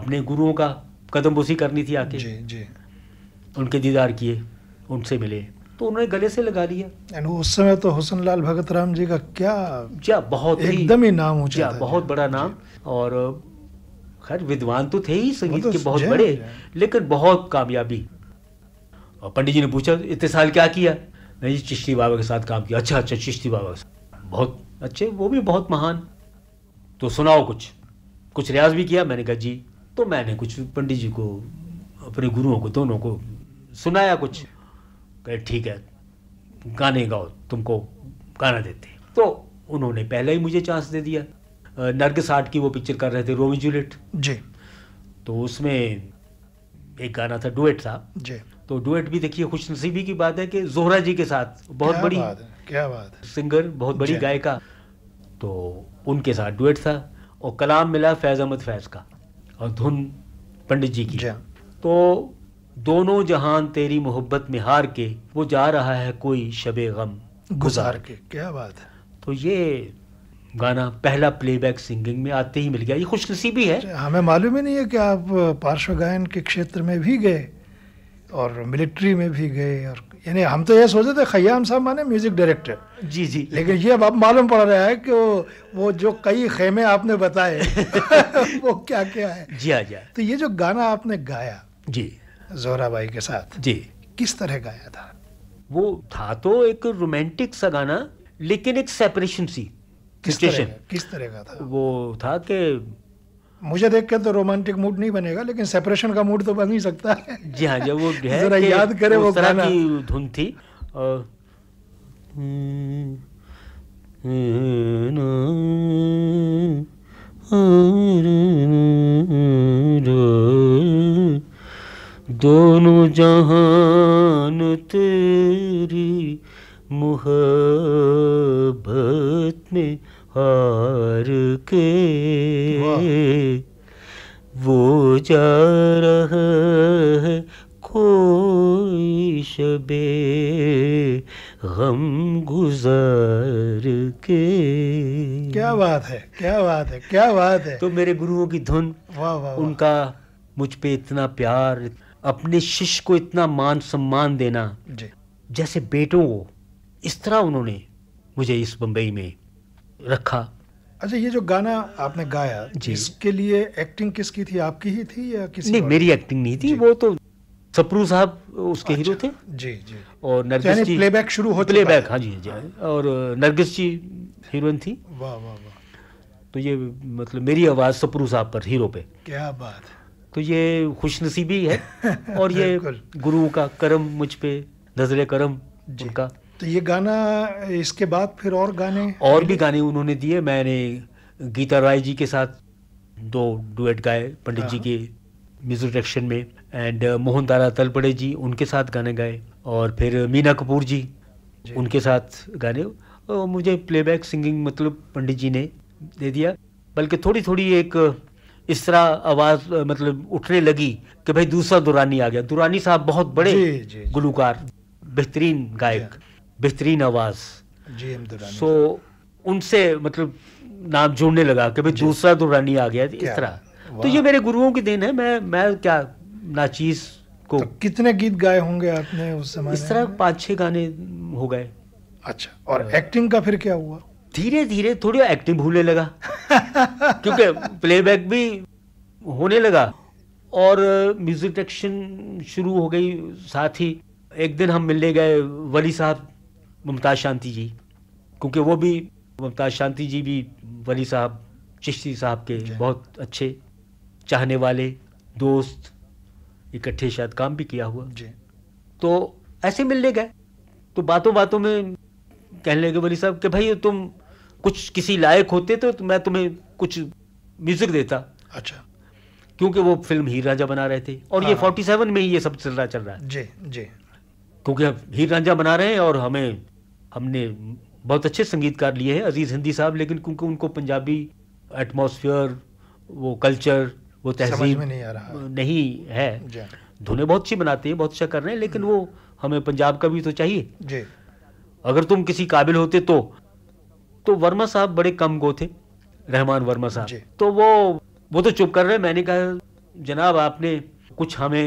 अपने गुरुओं का कदमबूसी करनी थी आके जी, जी। उनके दीदार किए उनसे मिले तो उन्होंने गले से लगा लिया उस समय तो हुसन लाल भगत राम जी का क्या क्या बहुत एकदम ही नाम ऊंचा बहुत बड़ा नाम और खैर विद्वान तो थे ही संगीत तो के बहुत बड़े लेकिन बहुत कामयाबी और पंडित जी ने पूछा इतने साल क्या किया नहीं जी चिश्ती बाबा के साथ काम किया अच्छा अच्छा चिश्ती बाबा के साथ बहुत अच्छे वो भी बहुत महान तो सुनाओ कुछ कुछ रियाज भी किया मैंने कहा जी तो मैंने कुछ पंडित जी को अपने गुरुओं को दोनों को सुनाया कुछ कहे ठीक है गाने गाओ तुमको गाना देते तो उन्होंने पहले ही मुझे चांस दे दिया नरगिस आर्ट की वो पिक्चर कर रहे थे रोमी जूलियट जी तो उसमें एक गाना था डुएट था जी तो डुएट भी देखिए खुश नसीबी की बात है कि जोहरा जी के साथ बहुत क्या बड़ी बात है, क्या बात है सिंगर बहुत बड़ी गायिका तो उनके साथ डुएट था और कलाम मिला फैज़ अहमद फैज़ का और धुन पंडित जी की तो दोनों जहान तेरी मोहब्बत में हार के वो जा रहा है कोई शबे गम गुजार के क्या बात है तो ये गाना पहला प्लेबैक सिंगिंग में आते ही मिल गया ये खुशनसीबी है अच्छा, हमें मालूम ही नहीं है कि आप पार्श्व गायन के क्षेत्र में भी गए और मिलिट्री में भी गए और यानी हम तो ये सोचे थे खयाम साहब माने म्यूजिक डायरेक्टर जी जी लेकिन ये अब मालूम पड़ रहा है कि वो वो जो कई खेमे आपने बताए [laughs] वो क्या क्या है जी हाँ जी हाँ। तो ये जो गाना आपने गाया जी जोरा भाई के साथ जी किस तरह गाया था वो था तो एक रोमांटिक सा गाना लेकिन एक सेपरेशन सी किस तरह किस तरह का था वो था कि मुझे देख के तो रोमांटिक मूड नहीं बनेगा लेकिन सेपरेशन का मूड तो बन ही सकता है जी हाँ जब वो [laughs] जरा याद करे वो गाना की धुन थी और दोनों जहान तेरी मुहब्बत में हार के वो जा रहा है कोई शबे गम गुजार के क्या बात है क्या बात है क्या बात है तो मेरे गुरुओं की धुन वाह वाह उनका मुझ पे इतना प्यार अपने शिष्य को इतना मान सम्मान देना जैसे बेटों को इस तरह उन्होंने मुझे इस बंबई में रखा अच्छा ये जो गाना आपने गाया जिसके लिए एक्टिंग किसकी थी आपकी ही थी या किसी नहीं मेरी एक्टिंग नहीं थी वो तो सप्रू साहब उसके अच्छा, हीरो थे जी जी और नरगिस जी प्लेबैक शुरू हो प्लेबैक हाँ जी हाँ हाँ जी और नरगिस जी हीरोइन थी वाह वाह वाह तो ये मतलब मेरी आवाज़ सप्रू साहब पर हीरो पे क्या बात तो ये खुशनसीबी है [laughs] और ये गुरु का करम मुझ पे नजर करम जी का तो ये गाना इसके बाद फिर और गाने और भी गाने उन्होंने दिए मैंने गीता राय जी के साथ दो डुएट गाए पंडित जी हाँ। के म्यूजिक डायरेक्शन में एंड मोहन तारा तलपड़े जी उनके साथ गाने गाए और फिर मीना कपूर जी, जी। उनके साथ गाने और मुझे प्लेबैक सिंगिंग मतलब पंडित जी ने दे दिया बल्कि थोड़ी थोड़ी एक इस तरह आवाज मतलब उठने लगी कि भाई दूसरा दुरानी आ गया दुरानी साहब बहुत बड़े गुलूकार बेहतरीन गायक बेहतरीन आवाज़ जी सो उनसे मतलब नाम जुड़ने लगा कि भाई दूसरा दुरानी तो आ गया इस तरह तो ये मेरे गुरुओं के दिन है मैं मैं क्या नाचीज को तो कितने गीत गाए होंगे आपने उस समय इस तरह पांच छह गाने हो गए अच्छा और एक्टिंग हाँ। का फिर क्या हुआ धीरे धीरे थोड़ी एक्टिंग भूलने लगा क्योंकि प्लेबैक भी होने लगा और म्यूजिक डायरेक्शन शुरू हो गई साथ ही एक दिन हम मिलने गए वली साहब मुमताज़ शांति जी क्योंकि वो भी मुमताज़ शांति जी भी वली साहब चिश्ती साहब के बहुत अच्छे चाहने वाले दोस्त इकट्ठे शायद काम भी किया हुआ जी तो ऐसे मिलने गए तो बातों बातों में कहने लगे वली साहब कि भाई तुम कुछ किसी लायक होते तो मैं तुम्हें कुछ म्यूज़िक देता अच्छा क्योंकि वो फिल्म हीर राजा बना रहे थे और हाँ। ये फोर्टी सेवन में ही ये सब चल रहा चल रहा है जी जी क्योंकि हीर राजा बना रहे हैं और हमें हमने बहुत अच्छे संगीतकार लिए हैं अजीज़ हिंदी साहब लेकिन क्योंकि उनको पंजाबी एटमोसफियर वो कल्चर वो तहजीब नहीं आ रहा नहीं है धुने बहुत अच्छी बनाते हैं बहुत अच्छा कर रहे हैं लेकिन वो हमें पंजाब का भी तो चाहिए जी अगर तुम किसी काबिल होते तो तो वर्मा साहब बड़े कम गो थे रहमान वर्मा साहब तो वो वो तो चुप कर रहे मैंने कहा जनाब आपने कुछ हमें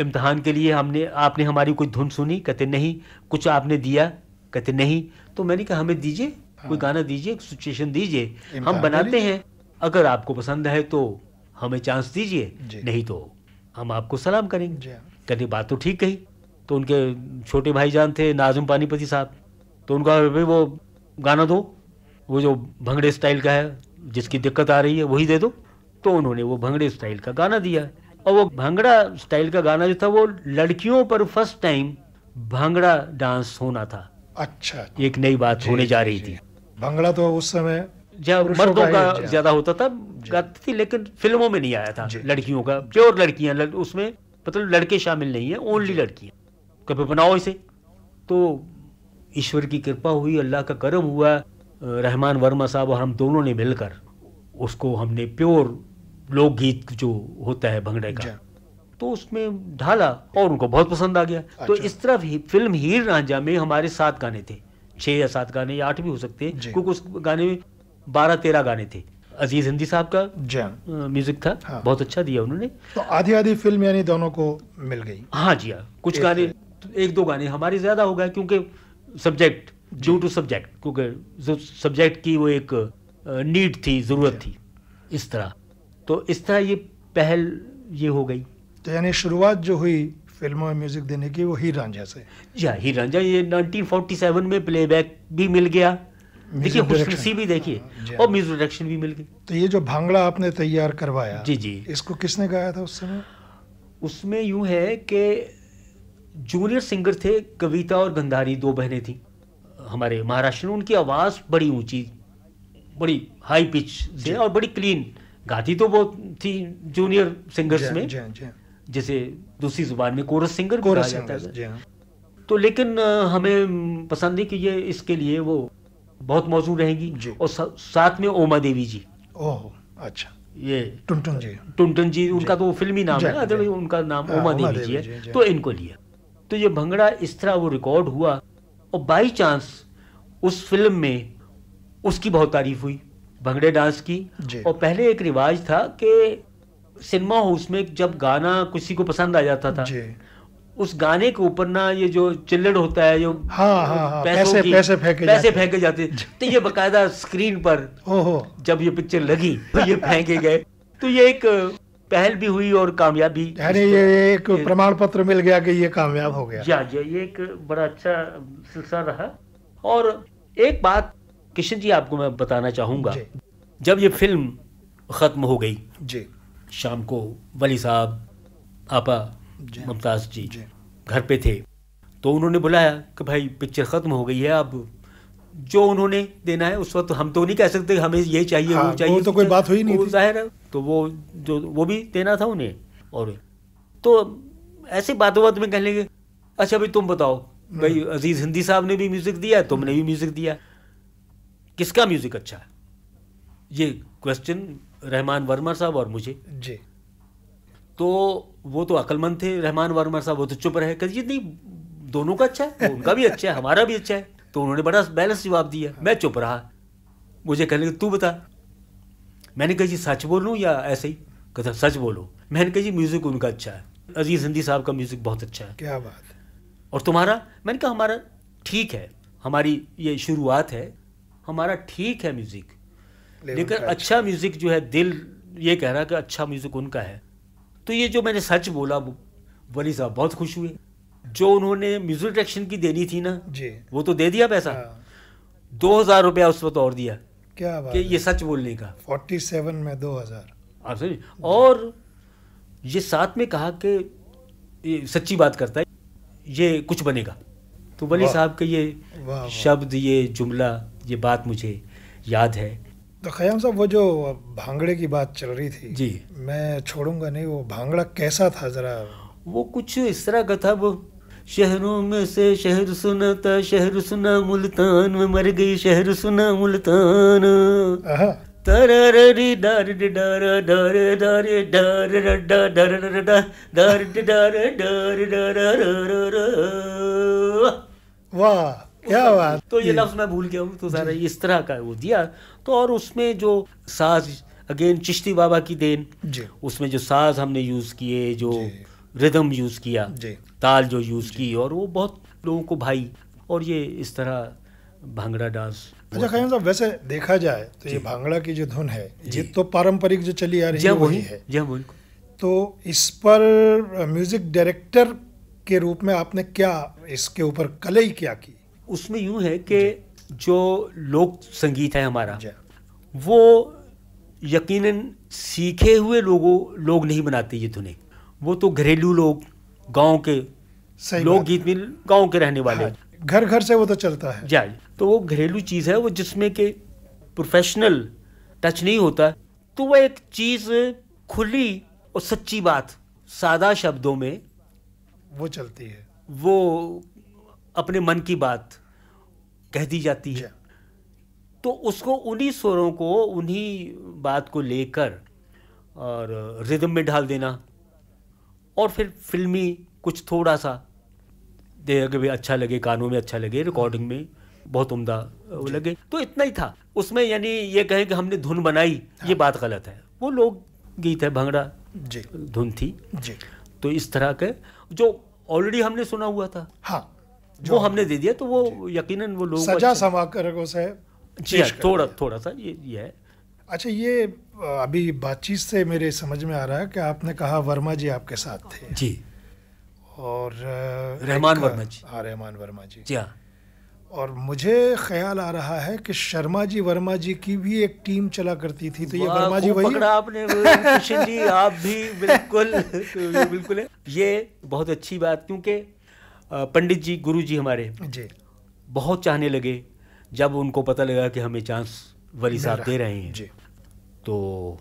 इम्तहान के लिए हमने आपने हमारी कोई धुन सुनी कहते नहीं कुछ आपने दिया कहते नहीं तो मैंने कहा हमें दीजिए कोई हाँ। गाना दीजिए सिचुएशन दीजिए हम तो बनाते हैं अगर आपको पसंद है तो हमें चांस दीजिए नहीं तो हम आपको सलाम करेंगे हाँ। कहते बात तो ठीक कही तो उनके छोटे भाई जान थे नाजुम पानीपति साहब तो उनका भाई वो गाना दो वो जो भंगड़े स्टाइल का है जिसकी दिक्कत आ रही है वही दे दो तो उन्होंने वो भंगड़े स्टाइल का गाना दिया और वो भंगड़ा स्टाइल का गाना जो था वो लड़कियों पर फर्स्ट टाइम भंगड़ा डांस होना था अच्छा, अच्छा एक नई बात होने जा रही थी बंगला तो उस समय जब मर्दों का ज्यादा होता था गाती थी लेकिन फिल्मों में नहीं आया था लड़कियों का प्योर लड़कियां उसमें मतलब लड़के शामिल नहीं है ओनली लड़कियां कभी बनाओ इसे तो ईश्वर की कृपा हुई अल्लाह का करम हुआ रहमान वर्मा साहब और हम दोनों ने मिलकर उसको हमने प्योर लोकगीत जो होता है भंगड़े का तो उसमें ढाला और उनको बहुत पसंद आ गया तो अच्छा। तो इस तरह फिल्म हीर रांझा में हमारे सात गाने थे छः या सात गाने या आठ भी हो सकते हैं क्योंकि उस गाने में बारह तेरह गाने थे अजीज हिंदी साहब का म्यूजिक हाँ। था हाँ। बहुत अच्छा दिया उन्होंने तो आधी आधी फिल्म यानी दोनों को मिल गई हाँ जी हाँ कुछ गाने तो एक दो गाने हमारे ज्यादा हो गए क्योंकि सब्जेक्ट ड्यू टू सब्जेक्ट क्योंकि सब्जेक्ट की वो एक नीड थी जरूरत थी इस तरह तो इस तरह ये पहल ये हो गई तो यानी शुरुआत जो हुई फिल्मों में म्यूजिक देने की वो ही रांझा से या ही रांझा ये 1947 में प्लेबैक भी मिल गया देखिए खुशनसी भी देखिए हाँ, हाँ। और म्यूजिक डायरेक्शन भी मिल गई तो ये जो भांगड़ा आपने तैयार करवाया जी जी इसको किसने गाया था उस समय उसमें यूं है कि जूनियर सिंगर थे कविता और गंधारी दो बहनें थी हमारे महाराष्ट्र में उनकी आवाज़ बड़ी ऊंची बड़ी हाई पिच से और बड़ी क्लीन गाती तो वो थी जूनियर सिंगर्स में जै, जै, जिसे दूसरी जुबान में कोरस सिंगर कोरस जाता है हाँ। तो लेकिन हमें पसंद है कि ये इसके लिए वो बहुत मौजू रहेंगी और सा, साथ में ओमा देवी जी ओह अच्छा ये टुनटुन जी टुनटुन जी उनका तो फिल्मी नाम है अदरवाइज उनका नाम हाँ, ओमा देवी जी है तो इनको लिया तो ये भंगड़ा इस तरह वो रिकॉर्ड हुआ और बाई चांस उस फिल्म में उसकी बहुत तारीफ हुई भंगड़े डांस की और पहले एक रिवाज था कि सिनेमा हाउस में जब गाना किसी को पसंद आ जाता था उस गाने के ऊपर ना ये जो चिल्लड़ होता है जो हाँ, हाँ, हाँ पैसे पैसे फेंके पैसे फेंके जाते तो ये बकायदा स्क्रीन पर ओहो जब ये पिक्चर लगी तो ये फेंके गए तो ये एक पहल भी हुई और कामयाबी यानी ये एक प्रमाण पत्र मिल गया कि ये कामयाब हो गया या, या ये एक बड़ा अच्छा सिलसिला रहा और एक बात किशन जी आपको मैं बताना चाहूंगा जब ये फिल्म खत्म हो गई जी शाम को वली साहब आपा मुमताज़ जी घर पे थे तो उन्होंने बुलाया कि भाई पिक्चर ख़त्म हो गई है अब जो उन्होंने देना है उस वक्त हम तो नहीं कह सकते हमें ये चाहिए हाँ, वो चाहिए वो तो कोई बात हुई नहीं जाहिर है तो वो जो वो भी देना था उन्हें और तो ऐसे बातों बात में कह लेंगे अच्छा भाई तुम बताओ हम्म। भाई अजीज़ हिंदी साहब ने भी म्यूज़िक दिया तुमने भी म्यूज़िक दिया किसका म्यूज़िक अच्छा है ये क्वेश्चन रहमान वर्मा साहब और मुझे जी तो वो तो अकलमंद थे रहमान वर्मा साहब वो तो चुप रहे कहिए नहीं दोनों का अच्छा है उनका भी अच्छा है हमारा भी अच्छा है तो उन्होंने बड़ा बैलेंस जवाब दिया मैं चुप रहा मुझे कहने लगे तू बता मैंने कहा जी सच बोलूँ या ऐसे ही कहता सच बोलो मैंने कहा जी म्यूज़िक उनका अच्छा है अजीज़ हिंदी साहब का म्यूज़िक बहुत अच्छा है क्या बात है और तुम्हारा मैंने कहा हमारा ठीक है हमारी ये शुरुआत है हमारा ठीक है म्यूज़िक लेकिन अच्छा म्यूज़िक अच्छा। जो है दिल ये कह रहा है कि अच्छा म्यूज़िक उनका है तो ये जो मैंने सच बोला वली साहब बहुत खुश हुए जो उन्होंने म्यूज़िक डायरेक्शन की देनी थी ना जी वो तो दे दिया पैसा हाँ। दो हज़ार रुपया उस वक्त और दिया क्या बात कि ये सच बोलने का फोर्टी सेवन में दो हज़ार आप और ये साथ में कहा कि ये सच्ची बात करता है ये कुछ बनेगा तो वली साहब का ये शब्द ये जुमला ये बात मुझे याद है तो खयाम साहब वो जो भांगड़े की बात चल रही थी जी मैं छोड़ूंगा नहीं वो भांगड़ा कैसा था ज़रा वो कुछ इस तरह का था वो शहरों में से शहर सुना था शहर सुना मुल्तान में मर गई शहर सुना मुल्तान तररी डर डर डर डर डर डर डर डर डर डर वाह क्या बात तो ये लफ्ज़ मैं भूल गया हूँ तो सारा इस तरह का वो दिया तो और उसमें जो साज अगेन चिश्ती बाबा की देन उसमें जो साज हमने यूज़ किए जो रिदम यूज़ किया ताल जो यूज़ की और वो बहुत लोगों को भाई और ये इस तरह भांगड़ा डांस अच्छा खान साहब मतलब वैसे देखा जाए तो ये भांगड़ा की जो धुन है ये तो पारंपरिक जो चली आ रही है वही है जी बिल्कुल तो इस पर म्यूजिक डायरेक्टर के रूप में आपने क्या इसके ऊपर कलई क्या की उसमें यूं है कि जो लोक संगीत है हमारा वो यकीनन सीखे हुए लोगों लोग नहीं बनाते ये धुने वो तो घरेलू लोग गांव के लोग गीत में गांव के रहने वाले हाँ, घर घर से वो तो चलता है जाए तो वो घरेलू चीज़ है वो जिसमें के प्रोफेशनल टच नहीं होता तो वह एक चीज़ खुली और सच्ची बात सादा शब्दों में वो चलती है वो अपने मन की बात कह दी जाती है तो उसको उन्हीं स्वरों को उन्हीं बात को लेकर और रिदम में ढाल देना और फिर फिल्मी कुछ थोड़ा सा देख भी अच्छा लगे कानों में अच्छा लगे रिकॉर्डिंग में बहुत उम्दा लगे तो इतना ही था उसमें यानी ये कहें कि हमने धुन बनाई हाँ। ये बात गलत है वो लोग गीत है भंगड़ा जी धुन थी जी तो इस तरह के जो ऑलरेडी हमने सुना हुआ था हाँ वो हमने दे दिया तो वो यकीनन वो लोग सजा समाकरों थोड़ा थोड़ा सा ये ये है अच्छा ये अभी बातचीत से मेरे समझ में आ रहा है कि आपने कहा वर्मा जी आपके साथ थे जी और रहमान वर्मा जी हाँ रहमान वर्मा जी जी हाँ और मुझे ख्याल आ रहा है कि शर्मा जी वर्मा जी की भी एक टीम चला करती थी तो ये वर्मा जी वही पकड़ा आपने जी आप भी बिल्कुल [laughs] बिल्कुल है ये बहुत अच्छी बात क्योंकि पंडित जी गुरु जी हमारे जी बहुत चाहने लगे जब उनको पता लगा कि हमें चांस वली साहब दे रहे हैं जी तो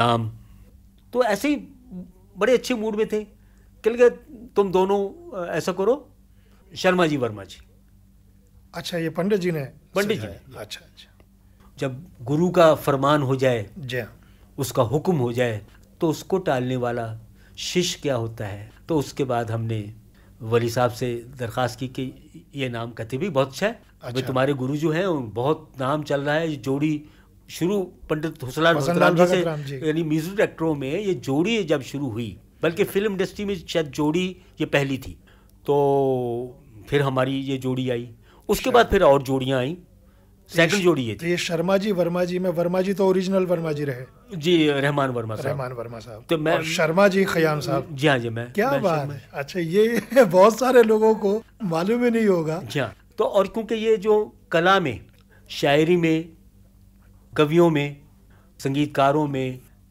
नाम तो ऐसे ही बड़े अच्छे मूड में थे कह लगे तुम दोनों ऐसा करो शर्मा जी वर्मा जी अच्छा ये पंडित जी ने पंडित जी ने अच्छा अच्छा जब गुरु का फरमान हो जाए जी हाँ। उसका हुक्म हो जाए तो उसको टालने वाला शिष्य क्या होता है तो उसके बाद हमने वली साहब से दरख्वास्त की कि ये नाम कहते भी बहुत अच्छा है अच्छा। तुम्हारे गुरु जो हैं बहुत नाम चल रहा है जोड़ी शुरू पंडित हुसलाल जी से यानी म्यूजिक एक्टरों में ये जोड़ी जब शुरू हुई बल्कि फिल्म इंडस्ट्री में शायद जोड़ी ये पहली थी तो फिर हमारी ये जोड़ी आई उसके अच्छा। बाद फिर और जोड़ियाँ आई सेकंड जोड़ी है तो ये शर्मा जी वर्मा जी में वर्मा जी तो ओरिजिनल वर्मा जी रहे जी रहमान वर्मा रहमान वर्मा साहब तो मैं शर्मा जी खयाम साहब जी हाँ जी मैं क्या मैं बात है अच्छा ये [laughs] बहुत सारे लोगों को मालूम ही नहीं होगा जी हाँ तो और क्योंकि ये जो कला में शायरी में कवियों में संगीतकारों में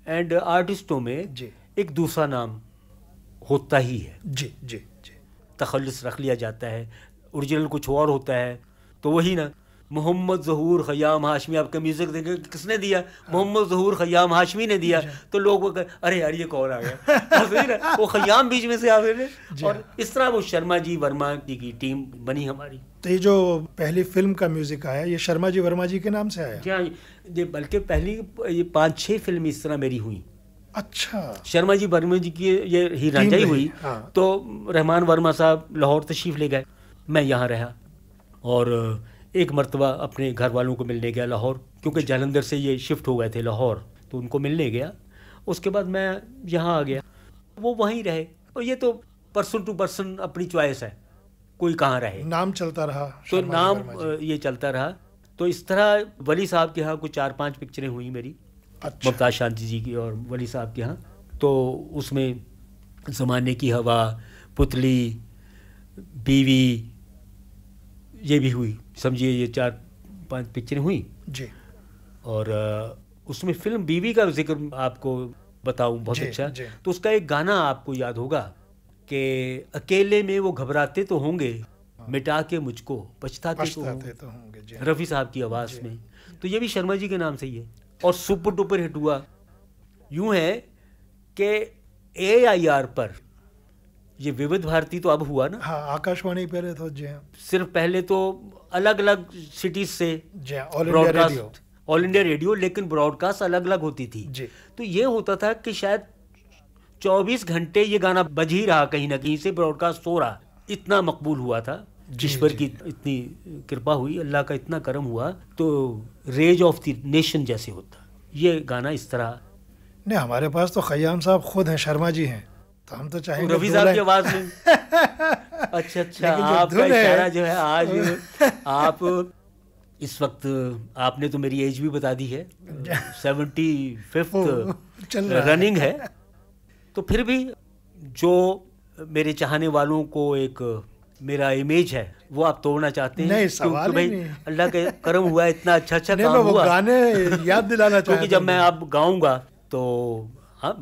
एंड आर्टिस्टों में जी एक दूसरा नाम होता ही है जी जी जी तखलस रख लिया जाता है ओरिजिनल कुछ और होता है तो वही ना मोहम्मद जहूर ख़याम हाशमी आपका म्यूज़िक देंगे किसने दिया मोहम्मद जहूर ख़याम हाशमी ने दिया तो लोग वो कर, अरे यार ये कौन आ गया तो वो ख़याम बीच में से आ गए और इस तरह वो शर्मा जी वर्मा जी की टीम बनी हमारी तो ये जो पहली फिल्म का म्यूज़िक आया ये शर्मा जी वर्मा जी के नाम से आया क्या ये बल्कि पहली ये पाँच छः फिल्म इस तरह मेरी हुई अच्छा शर्मा जी वर्मा जी की ये ही रांझाई हुई हाँ। तो रहमान वर्मा साहब लाहौर तशीफ ले गए मैं यहाँ रहा और एक मरतबा अपने घर वालों को मिलने गया लाहौर क्योंकि जालंधर से ये शिफ्ट हो गए थे लाहौर तो उनको मिलने गया उसके बाद मैं यहाँ आ गया वो वहीं रहे और ये तो पर्सन टू पर्सन अपनी चॉइस है कोई कहाँ रहे नाम चलता रहा तो नाम ये चलता रहा तो इस तरह वली साहब के यहाँ कुछ चार पांच पिक्चरें हुई मेरी अच्छा। ममता शांति जी की और वली साहब के यहाँ तो उसमें ज़माने की हवा पुतली बीवी ये भी हुई समझिए ये चार पांच पिक्चरें हुई जी और उसमें फिल्म बीवी का जिक्र आपको बताऊं बहुत अच्छा तो उसका एक गाना आपको याद होगा कि अकेले में वो घबराते तो होंगे हाँ। मिटा के मुझको पछताते तो होंगे, तो रफ़ी साहब की आवाज़ में तो ये भी शर्मा जी के नाम से ही है और सुपर डुपर हिट हुआ यूं है कि ए आई आर पर ये विविध भारती तो अब हुआ ना हाँ आकाशवाणी पहले तो जी सिर्फ पहले तो अलग अलग सिटीज से ब्रॉडकास्ट ऑल इंडिया रेडियो लेकिन ब्रॉडकास्ट अलग अलग होती थी जी तो ये होता था कि शायद 24 घंटे ये गाना बज ही रहा कहीं ना कहीं से ब्रॉडकास्ट हो रहा इतना मकबूल हुआ था जिस पर की इतनी कृपा हुई अल्लाह का इतना करम हुआ तो रेज ऑफ द नेशन जैसे होता ये गाना इस तरह नहीं हमारे पास तो खयाम साहब खुद हैं शर्मा जी हैं तो हम तो चाहेंगे रवि साहब की आवाज में [laughs] अच्छा अच्छा आपका इशारा जो है आज [laughs] आप इस वक्त आपने तो मेरी एज भी बता दी है [laughs] सेवेंटी फिफ्थ रनिंग है तो फिर भी जो मेरे चाहने वालों को एक मेरा इमेज है वो आप तोड़ना चाहते हैं नहीं, सवाल भाई अल्लाह के करम हुआ इतना अच्छा अच्छा काम हुआ गाने याद दिलाना क्योंकि जब मैं आप गाऊंगा तो हाँ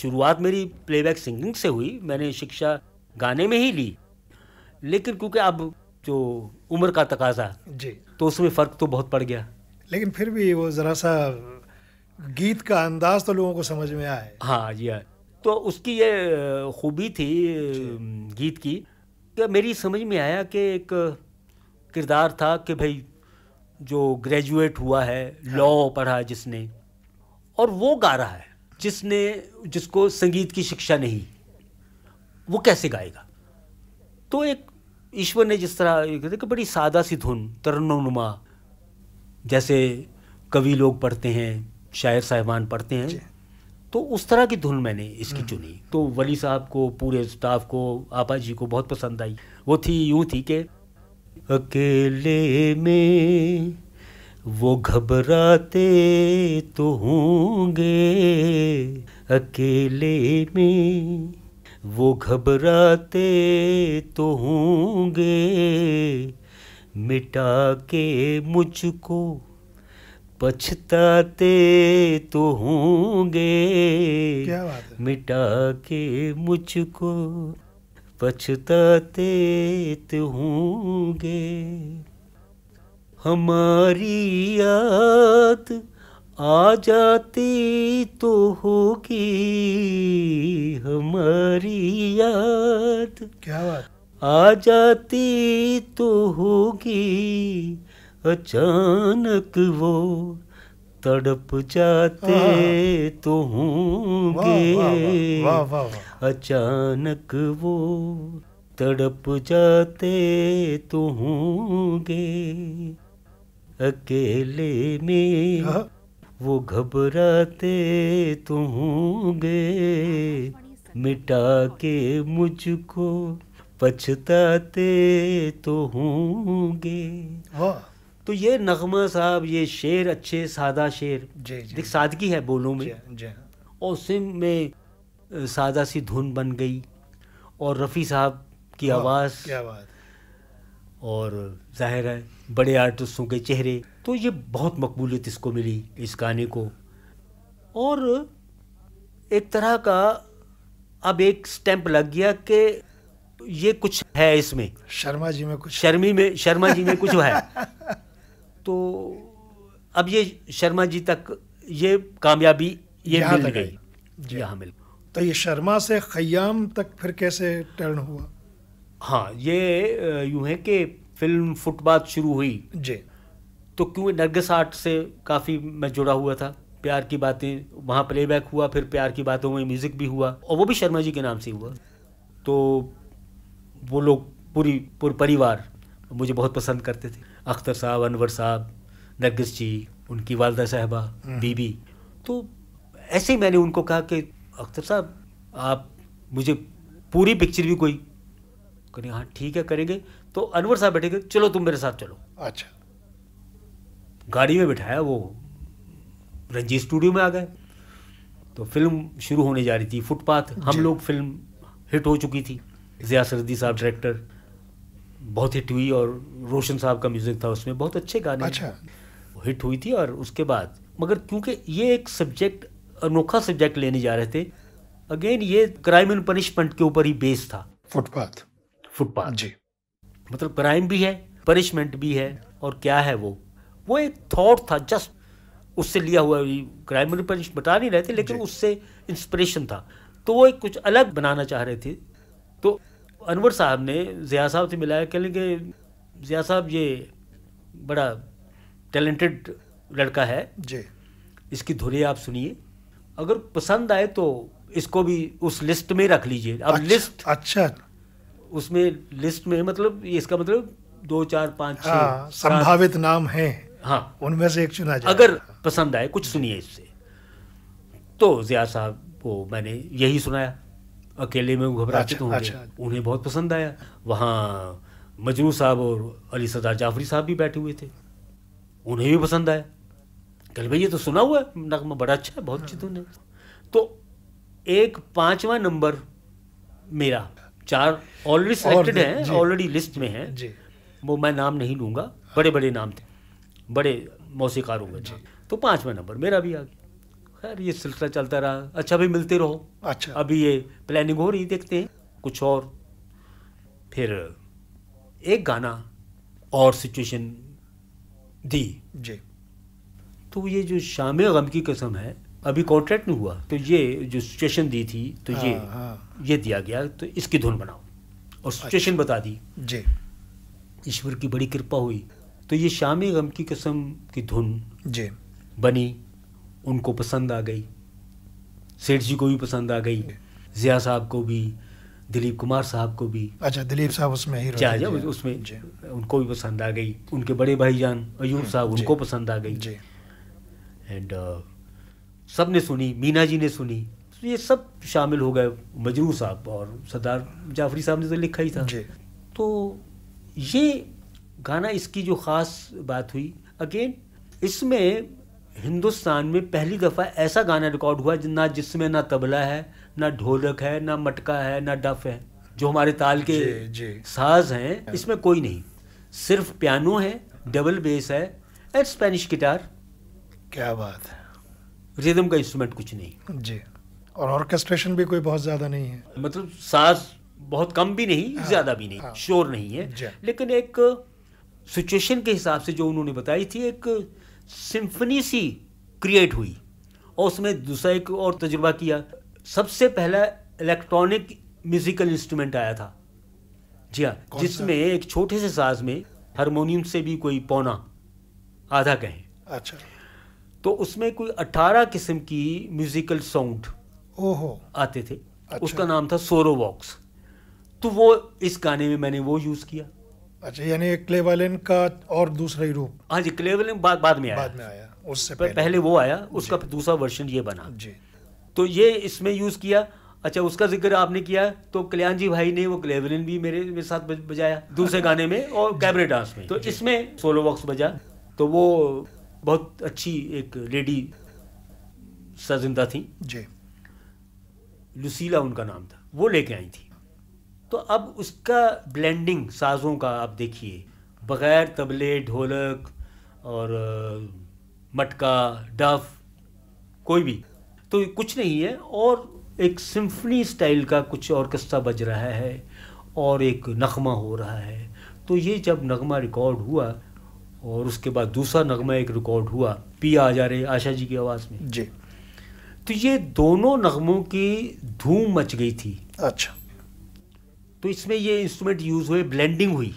शुरुआत मेरी प्लेबैक सिंगिंग से हुई मैंने शिक्षा गाने में ही ली लेकिन क्योंकि अब जो उम्र का तकाजा जी तो उसमें फ़र्क तो बहुत पड़ गया लेकिन फिर भी वो ज़रा सा गीत का अंदाज तो लोगों को समझ में आया हाँ जी हाँ तो उसकी ये खूबी थी गीत की कि मेरी समझ में आया कि एक किरदार था कि भाई जो ग्रेजुएट हुआ है लॉ हाँ। पढ़ा जिसने और वो गा रहा है जिसने जिसको संगीत की शिक्षा नहीं वो कैसे गाएगा तो एक ईश्वर ने जिस तरह कि बड़ी सादा सी धुन तरनुमा जैसे कवि लोग पढ़ते हैं शायर साहिबान पढ़ते हैं तो उस तरह की धुन मैंने इसकी हम्म। चुनी तो वली साहब को पूरे स्टाफ को आपा जी को बहुत पसंद आई वो थी यूँ थी कि अकेले में वो घबराते तो होंगे अकेले में वो घबराते तो होंगे मिटा के मुझको पछताते तो होंगे मिटा के मुझको पछताते तो होंगे हमारी याद आ जाती तो होगी हमारी याद क्या बात आ जाती तो होगी अचानक वो तड़प जाते तो होंगे अचानक वो तड़प जाते तो होंगे अकेले में हाँ। वो घबराते तो होंगे मिटा के मुझको पछताते तो होंगे हाँ। तो ये नगमा साहब ये शेर अच्छे सादा शेर जे, सादगी है बोलों में जे, और सिम में सादा सी धुन बन गई और रफ़ी साहब की हाँ, आवाज़ क्या बात और जाहिर है बड़े आर्टिस्टों के चेहरे तो ये बहुत मकबूलियत इसको मिली इस गाने को और एक तरह का अब एक स्टैंप लग गया कि ये कुछ है इसमें शर्मा जी में कुछ शर्मी में शर्मा जी में कुछ है [laughs] तो अब ये शर्मा जी तक ये कामयाबी ये मिल गई जी हाँ मिल तो ये शर्मा से खयाम तक फिर कैसे टर्न हुआ हाँ ये यूँ है कि फिल्म फुटपाथ शुरू हुई जी तो क्योंकि नरगिस आर्ट से काफ़ी मैं जुड़ा हुआ था प्यार की बातें वहाँ प्लेबैक हुआ फिर प्यार की बातें हुई म्यूज़िक भी हुआ और वो भी शर्मा जी के नाम से हुआ तो वो लोग पूरी पूरे परिवार मुझे बहुत पसंद करते थे अख्तर साहब अनवर साहब नरगिस जी उनकी वालदा साहबा हम्म। बीबी तो ऐसे ही मैंने उनको कहा कि अख्तर साहब आप मुझे पूरी पिक्चर भी कोई करें हाँ ठीक है करेंगे तो अनवर साहब बैठे चलो तुम मेरे साथ चलो अच्छा गाड़ी में बिठाया वो रंजीत स्टूडियो में आ गए तो फिल्म शुरू होने जा रही थी फुटपाथ हम लोग फिल्म हिट हो चुकी थी ज़िया सरदी साहब डायरेक्टर बहुत हिट हुई और रोशन साहब का म्यूज़िक था उसमें बहुत अच्छे गाने अच्छा हिट हुई थी और उसके बाद मगर क्योंकि ये एक सब्जेक्ट अनोखा सब्जेक्ट लेने जा रहे थे अगेन ये क्राइम एंड पनिशमेंट के ऊपर ही बेस था फुटपाथ फुटपाथ जी मतलब क्राइम भी है पनिशमेंट भी है और क्या है वो वो एक थॉट था जस्ट उससे लिया हुआ क्राइम और बता नहीं रहे थे लेकिन उससे इंस्पिरेशन था तो वो एक कुछ अलग बनाना चाह रहे थे तो अनवर साहब ने ज़िया साहब से मिलाया कह लेंगे ज़िया साहब ये बड़ा टैलेंटेड लड़का है जी इसकी धुरे आप सुनिए अगर पसंद आए तो इसको भी उस लिस्ट में रख लीजिए अब अच्छा, लिस्ट अच्छा उसमें लिस्ट में मतलब इसका मतलब दो चार पाँच हाँ, संभावित नाम हैं हाँ उनमें से एक चुना जाए अगर पसंद आए कुछ सुनिए इससे तो जिया साहब को मैंने यही सुनाया अकेले में घबराते तो अच्छा, होंगे अच्छा। उन्हें बहुत पसंद आया वहाँ मजरू साहब और अली सदार जाफरी साहब भी बैठे हुए थे उन्हें भी पसंद आया कल भाई ये तो सुना हुआ है नगमा बड़ा अच्छा है बहुत अच्छी हाँ। तो एक पाँचवा नंबर मेरा चार ऑलरेडी सिलेक्टेड हैं ऑलरेडी लिस्ट में हैं वो मैं नाम नहीं लूँगा बड़े बड़े नाम थे बड़े मौसीकार मौसीकारों के तो पाँचवा नंबर मेरा भी आ गया खैर ये सिलसिला चलता रहा अच्छा भी मिलते रहो अच्छा अभी ये प्लानिंग हो रही देखते हैं कुछ और फिर एक गाना और सिचुएशन दी जी तो ये जो शाम गम की कसम है अभी कॉन्ट्रैक्ट नहीं हुआ तो ये जो सिचुएशन दी थी तो ये हाँ, हाँ। ये दिया गया तो इसकी धुन बनाओ और सिचुएशन अच्छा। बता दी जी ईश्वर की बड़ी कृपा हुई तो ये शामी गम की कसम की धुन जी बनी उनको पसंद आ गई सेठ जी को भी पसंद आ गई जिया साहब को भी दिलीप कुमार साहब को भी अच्छा दिलीप साहब उसमें ही जा, जा, उसमें उनको भी पसंद आ गई उनके बड़े भाईजान अयूब हम्म, साहब उनको पसंद आ गई एंड सब ने सुनी मीना जी ने सुनी तो ये सब शामिल हो गए मजरू साहब और सरदार जाफरी साहब ने तो लिखा ही था तो ये गाना इसकी जो ख़ास बात हुई अगेन इसमें हिंदुस्तान में पहली दफ़ा ऐसा गाना रिकॉर्ड हुआ ना जिसमें ना तबला है ना ढोलक है ना मटका है ना डफ है जो हमारे ताल के जे, जे। साज हैं इसमें कोई नहीं सिर्फ पियानो है डबल बेस है एंड स्पेनिश गिटार क्या बात है रिदम का इंस्ट्रूमेंट कुछ नहीं जी और ऑर्केस्ट्रेशन भी कोई बहुत ज्यादा नहीं है मतलब सास बहुत कम भी नहीं हाँ, ज्यादा भी नहीं हाँ, शोर नहीं है लेकिन एक सिचुएशन के हिसाब से जो उन्होंने बताई थी एक सिम्फनी सी क्रिएट हुई और उसमें दूसरा एक और तजुर्बा किया सबसे पहला इलेक्ट्रॉनिक म्यूजिकल इंस्ट्रूमेंट आया था जी हाँ जिसमें एक छोटे से साज में हारमोनियम से भी कोई पौना आधा कहें अच्छा तो उसमें कोई अठारह किस्म की म्यूजिकल साउंड ओहो आते थे अच्छा। उसका नाम था सोरो वॉक्स तो वो इस गाने में मैंने वो यूज़ किया अच्छा यानी क्लेवलिन का और दूसरा ही रूप हाँ जी क्लेवलिन बाद बाद में आया बाद में आया उससे पहले, पहले वो आया उसका दूसरा वर्षन ये बना जी तो ये इसमें यूज़ किया अच्छा उसका जिक्र आपने किया तो कल्याण जी भाई ने वो क्लेवलिन भी मेरे मेरे साथ बजाया दूसरे [laughs] गाने में और कैबरे डांस में तो इसमें सोलो वॉक्स बजा तो वो बहुत अच्छी एक लेडी सजिंदा थी जी लुसीला उनका नाम था वो लेके आई थी तो अब उसका ब्लेंडिंग साजों का आप देखिए बग़ैर तबले ढोलक और मटका डफ कोई भी तो कुछ नहीं है और एक सिम्फनी स्टाइल का कुछ ऑर्केस्ट्रा बज रहा है और एक नगमा हो रहा है तो ये जब नगमा रिकॉर्ड हुआ और उसके बाद दूसरा नगमा एक रिकॉर्ड हुआ पी आ जा रहे आशा जी की आवाज़ में जी तो ये दोनों नगमों की धूम मच गई थी अच्छा तो इसमें ये इंस्ट्रूमेंट यूज़ हुए ब्लेंडिंग हुई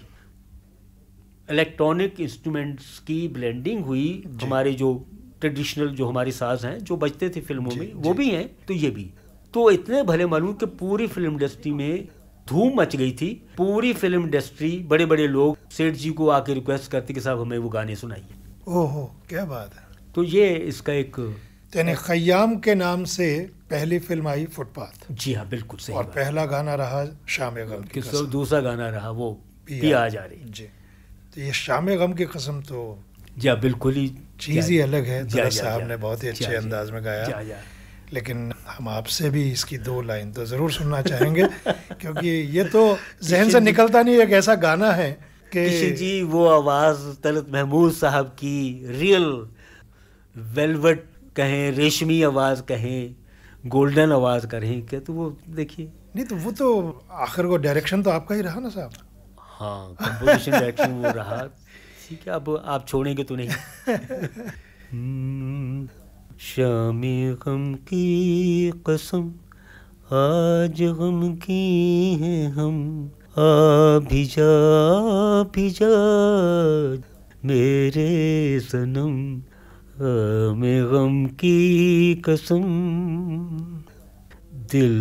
इलेक्ट्रॉनिक इंस्ट्रूमेंट्स की ब्लेंडिंग हुई हमारे जो ट्रेडिशनल जो हमारे साज हैं जो बजते थे फिल्मों में वो भी हैं तो ये भी तो इतने भले मालूम कि पूरी फिल्म इंडस्ट्री में धूम मच गई थी पूरी फिल्म इंडस्ट्री बड़े बड़े लोग सेठ जी को आके रिक्वेस्ट करते कि साहब हमें वो गाने सुनाइए ओहो क्या बात है तो ये इसका एक यानी खयाम के नाम से पहली फिल्म आई फुटपाथ जी हाँ बिल्कुल सही और पहला गाना रहा शाम गम की कसम दूसरा गाना रहा वो भी आ जा रही जी तो ये शाम गम की कसम तो जी हाँ, बिल्कुल ही चीज़ ही अलग है साहब ने बहुत ही अच्छे अंदाज में गाया लेकिन हम आपसे भी इसकी दो लाइन तो ज़रूर सुनना चाहेंगे [laughs] क्योंकि ये तो जहन से निकलता नहीं एक ऐसा गाना है कि जी वो आवाज़ तलत महमूद साहब की रियल वेलवेट कहें रेशमी आवाज़ कहें गोल्डन आवाज़ करें क्या तो वो देखिए नहीं तो वो तो आखिर को डायरेक्शन तो आपका ही रहा ना साहब हाँ कंपोजिशन डायरेक्शन वो रहा ठीक है अब आप छोड़ेंगे तो नहीं [laughs] हम्म। शाम गम की कसम आज गम की हैं हम आ भी जा मेरे सनम में गम की कसम दिल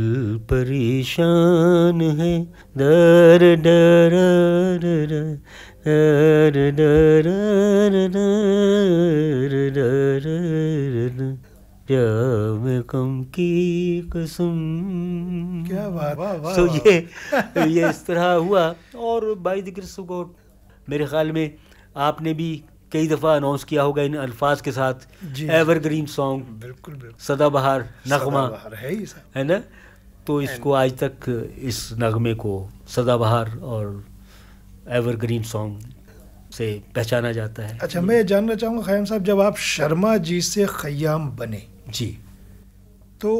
परेशान है डर डर कम की कसम क्या बात तो ये [laughs] ये इस तरह हुआ और बाई दिक्र मेरे ख्याल में आपने भी कई दफ़ा अनाउंस किया होगा इन अल्फाज के साथ एवरग्रीन सॉन्ग बिल्कुल सदा सदाबहार नगमा है, है ना तो इसको आज तक इस नगमे को सदाबहार और एवरग्रीन सॉन्ग से पहचाना जाता है अच्छा मैं जानना चाहूँगा खयाम साहब जब आप शर्मा जी से खयाम बने जी तो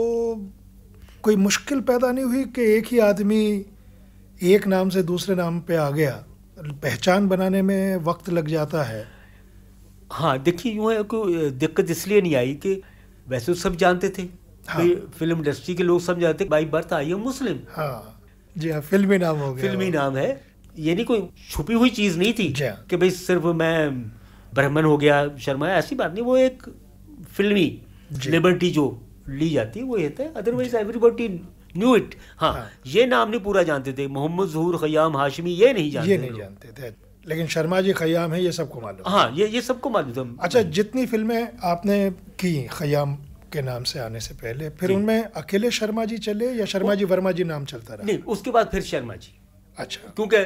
कोई मुश्किल पैदा नहीं हुई कि एक ही आदमी एक नाम से दूसरे नाम पे आ गया पहचान बनाने में वक्त लग जाता है हाँ देखिए यूँ है कोई दिक्कत इसलिए नहीं आई कि वैसे तो सब जानते थे हाँ। फिल्म इंडस्ट्री के लोग सब जानते बाई बर्थ आई है मुस्लिम हाँ जी हाँ फिल्मी नाम हो गया फिल्मी नाम है ये नहीं कोई छुपी हुई चीज़ नहीं थी हाँ। कि भाई सिर्फ मैं ब्राह्मण हो गया शर्मा ऐसी बात नहीं वो एक फिल्मी लिबर्टी जो ली जाती है वो ये था अदरवाइज एवरीबडी न्यू इट हाँ ये नाम नहीं पूरा जानते थे मोहम्मद जहूर खयाम हाशमी ये नहीं जानते ये नहीं जानते थे लेकिन शर्मा जी खयाम है ये सबको मालूम हाँ ये ये सबको मालूम था अच्छा जितनी फिल्में आपने की खयाम के नाम से आने से पहले फिर उनमें अकेले शर्मा जी चले या शर्मा जी वर्मा जी नाम चलता रहा नहीं उसके बाद फिर शर्मा जी अच्छा क्योंकि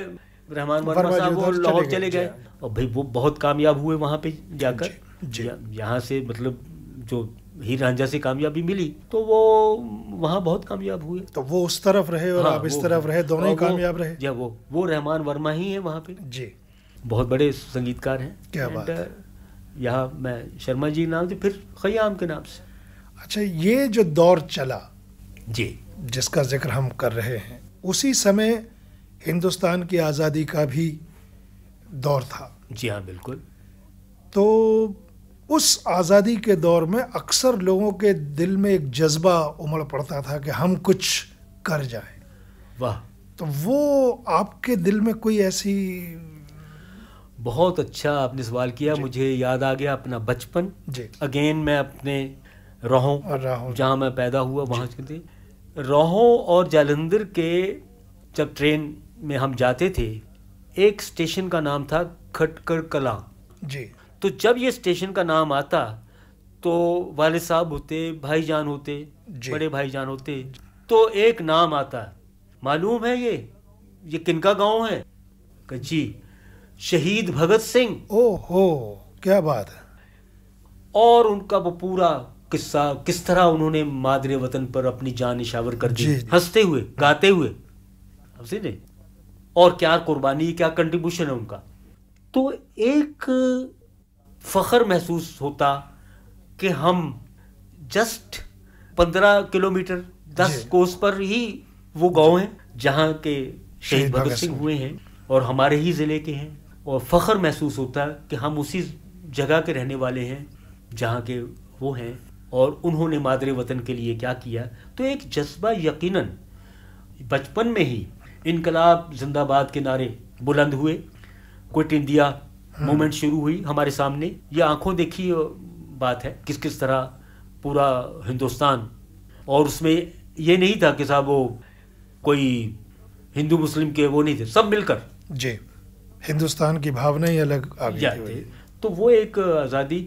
रहमान वर्मा साहब वो लाहौर चले गए और भाई वो बहुत कामयाब हुए वहाँ पे जाकर यहाँ से मतलब जो हीर रांझा से कामयाबी मिली तो वो वहाँ बहुत कामयाब हुए तो वो उस तरफ रहे और हाँ, आप इस तरफ रहे दोनों कामयाब रहे जी वो वो रहमान वर्मा ही है वहाँ पे जी बहुत बड़े संगीतकार हैं क्या बात है uh, यहाँ मैं शर्मा जी नाम से फिर खयाम के नाम से अच्छा ये जो दौर चला जी जिसका जिक्र हम कर रहे हैं उसी समय हिंदुस्तान की आज़ादी का भी दौर था जी हाँ बिल्कुल तो उस आज़ादी के दौर में अक्सर लोगों के दिल में एक जज्बा उमड़ पड़ता था कि हम कुछ कर जाए वाह तो वो आपके दिल में कोई ऐसी बहुत अच्छा आपने सवाल किया मुझे याद आ गया अपना बचपन अगेन मैं अपने रोहो जहाँ मैं पैदा हुआ वहाँ रोहो और जालंधर के जब ट्रेन में हम जाते थे एक स्टेशन का नाम था खटकर कला जी तो जब ये स्टेशन का नाम आता तो वाले साहब होते भाईजान होते बड़े भाईजान होते तो एक नाम आता मालूम है ये ये किनका गांव है जी शहीद भगत सिंह ओहो क्या बात है और उनका वो पूरा किस्सा किस तरह उन्होंने मादरे वतन पर अपनी जान निशावर कर दी हंसते हुए गाते हुए समझे और क्या कुर्बानी क्या कंट्रीब्यूशन है उनका तो एक फ़ख्र महसूस होता कि हम जस्ट पंद्रह किलोमीटर दस कोस पर ही वो गांव हैं जहाँ के शहीद भगत सिंह हुए हैं और हमारे ही ज़िले के हैं और फ़ख्र महसूस होता कि हम उसी जगह के रहने वाले हैं जहाँ के वो हैं और उन्होंने मादरे वतन के लिए क्या किया तो एक जज्बा यकीनन बचपन में ही इनकलाब जिंदाबाद के नारे बुलंद हुए क्विट इंडिया हाँ। मूवमेंट शुरू हुई हमारे सामने ये आंखों देखी बात है किस किस तरह पूरा हिंदुस्तान और उसमें ये नहीं था कि साहब वो कोई हिंदू मुस्लिम के वो नहीं थे सब मिलकर जी हिंदुस्तान की भावना ही अलग आ गई थी तो वो एक आज़ादी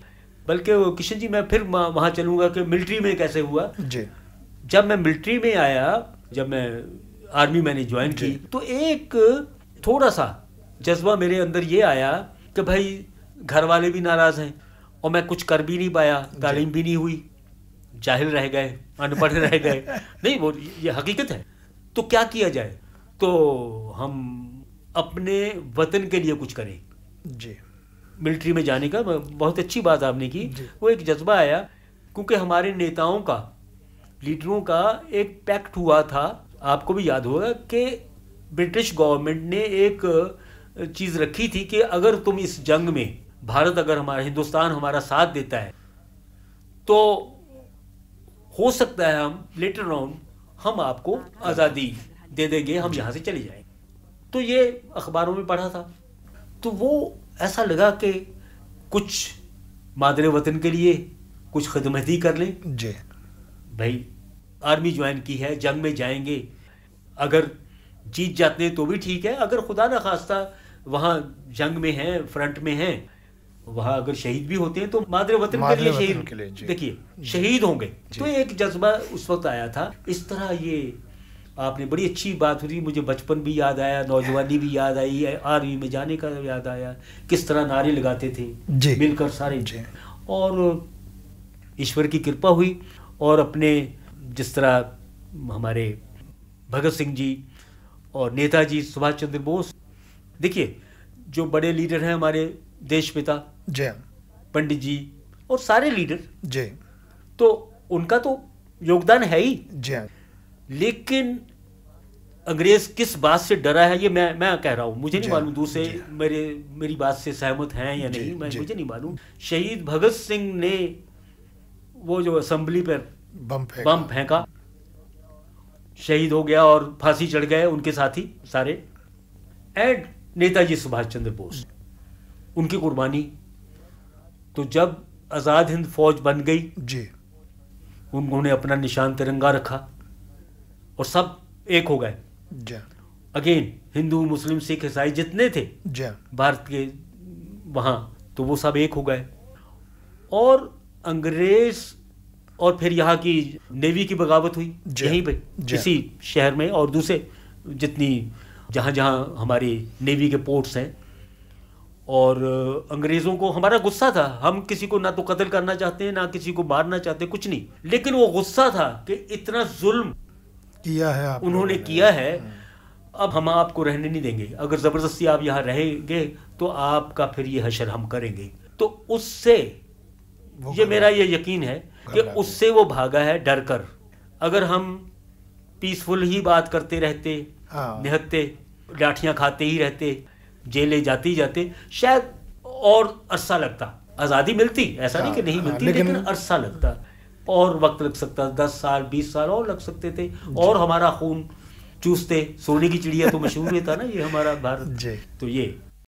बल्कि किशन जी मैं फिर वहाँ चलूँगा कि मिलिट्री में कैसे हुआ जी जब मैं मिलिट्री में आया जब मैं आर्मी मैंने ज्वाइन की तो एक थोड़ा सा जज्बा मेरे अंदर ये आया कि भाई घर वाले भी नाराज़ हैं और मैं कुछ कर भी नहीं पाया तालीम भी नहीं हुई जाहिल रह गए अनपढ़ रह गए [laughs] नहीं वो ये हकीकत है तो क्या किया जाए तो हम अपने वतन के लिए कुछ करें जी मिलिट्री में जाने का बहुत अच्छी बात आपने की वो एक जज्बा आया क्योंकि हमारे नेताओं का लीडरों का एक पैक्ट हुआ था आपको भी याद होगा कि ब्रिटिश गवर्नमेंट ने एक चीज़ रखी थी कि अगर तुम इस जंग में भारत अगर हमारा हिंदुस्तान हमारा साथ देता है तो हो सकता है हम लेटर ऑन हम आपको आज़ादी दे देंगे हम यहाँ से चले जाएंगे तो ये अखबारों में पढ़ा था तो वो ऐसा लगा कि कुछ मादरे वतन के लिए कुछ खदमती कर लें जी भाई आर्मी ज्वाइन की है जंग में जाएंगे अगर जीत जाते हैं तो भी ठीक है अगर खुदा न खास्ता वहाँ जंग में हैं फ्रंट में हैं वहाँ अगर शहीद भी होते हैं तो मादरे वतन के लिए शहीद देखिए शहीद होंगे तो एक जज्बा उस वक्त आया था इस तरह ये आपने बड़ी अच्छी बात हुई मुझे बचपन भी याद आया नौजवानी भी याद आई आर्मी में जाने का याद आया किस तरह नारे लगाते थे मिलकर सारे और ईश्वर की कृपा हुई और अपने जिस तरह हमारे भगत सिंह जी और नेताजी सुभाष चंद्र बोस देखिए जो बड़े लीडर हैं हमारे देश पिता जय पंडित जी और सारे लीडर जय तो उनका तो योगदान है ही जय लेकिन अंग्रेज किस बात से डरा है ये मैं मैं कह रहा हूँ मुझे नहीं मालूम दूसरे मेरे मेरी बात से सहमत हैं या नहीं मैं मुझे नहीं मालूम शहीद भगत सिंह ने वो जो असेंबली पर बम फेंका बम फेंका शहीद हो गया और फांसी चढ़ गए उनके साथी सारे एंड नेताजी सुभाष चंद्र बोस उनकी कुर्बानी तो जब आज़ाद हिंद फौज बन गई जी उन्होंने अपना निशान तिरंगा रखा और सब एक हो गए अगेन हिंदू मुस्लिम सिख ईसाई जितने थे भारत के वहां तो वो सब एक हो गए और अंग्रेज़ और फिर यहाँ की नेवी की बगावत हुई यहीं पे इसी शहर में और दूसरे जितनी जहाँ जहाँ हमारी नेवी के पोर्ट्स हैं और अंग्रेज़ों को हमारा गुस्सा था हम किसी को ना तो कत्ल करना चाहते हैं ना किसी को मारना चाहते कुछ नहीं लेकिन वो गुस्सा था कि इतना जुल्म किया है आप उन्होंने किया है अब हम आपको रहने नहीं देंगे अगर ज़बरदस्ती आप यहाँ रहेंगे तो आपका फिर ये हशर हम करेंगे तो उससे ये मेरा ये यकीन है कि उससे वो भागा है डर कर अगर हम पीसफुल ही बात करते रहते हाँ। निहत्ते लाठियाँ खाते ही रहते जेले जाते ही जाते शायद और अरसा लगता आज़ादी मिलती ऐसा नहीं कि हाँ, नहीं हाँ, मिलती लेकिन, लेकिन अरसा लगता और वक्त लग सकता दस साल बीस साल और लग सकते थे और हमारा खून चूसते सोने की चिड़िया तो मशहूर ही था ना ये हमारा भारत तो ये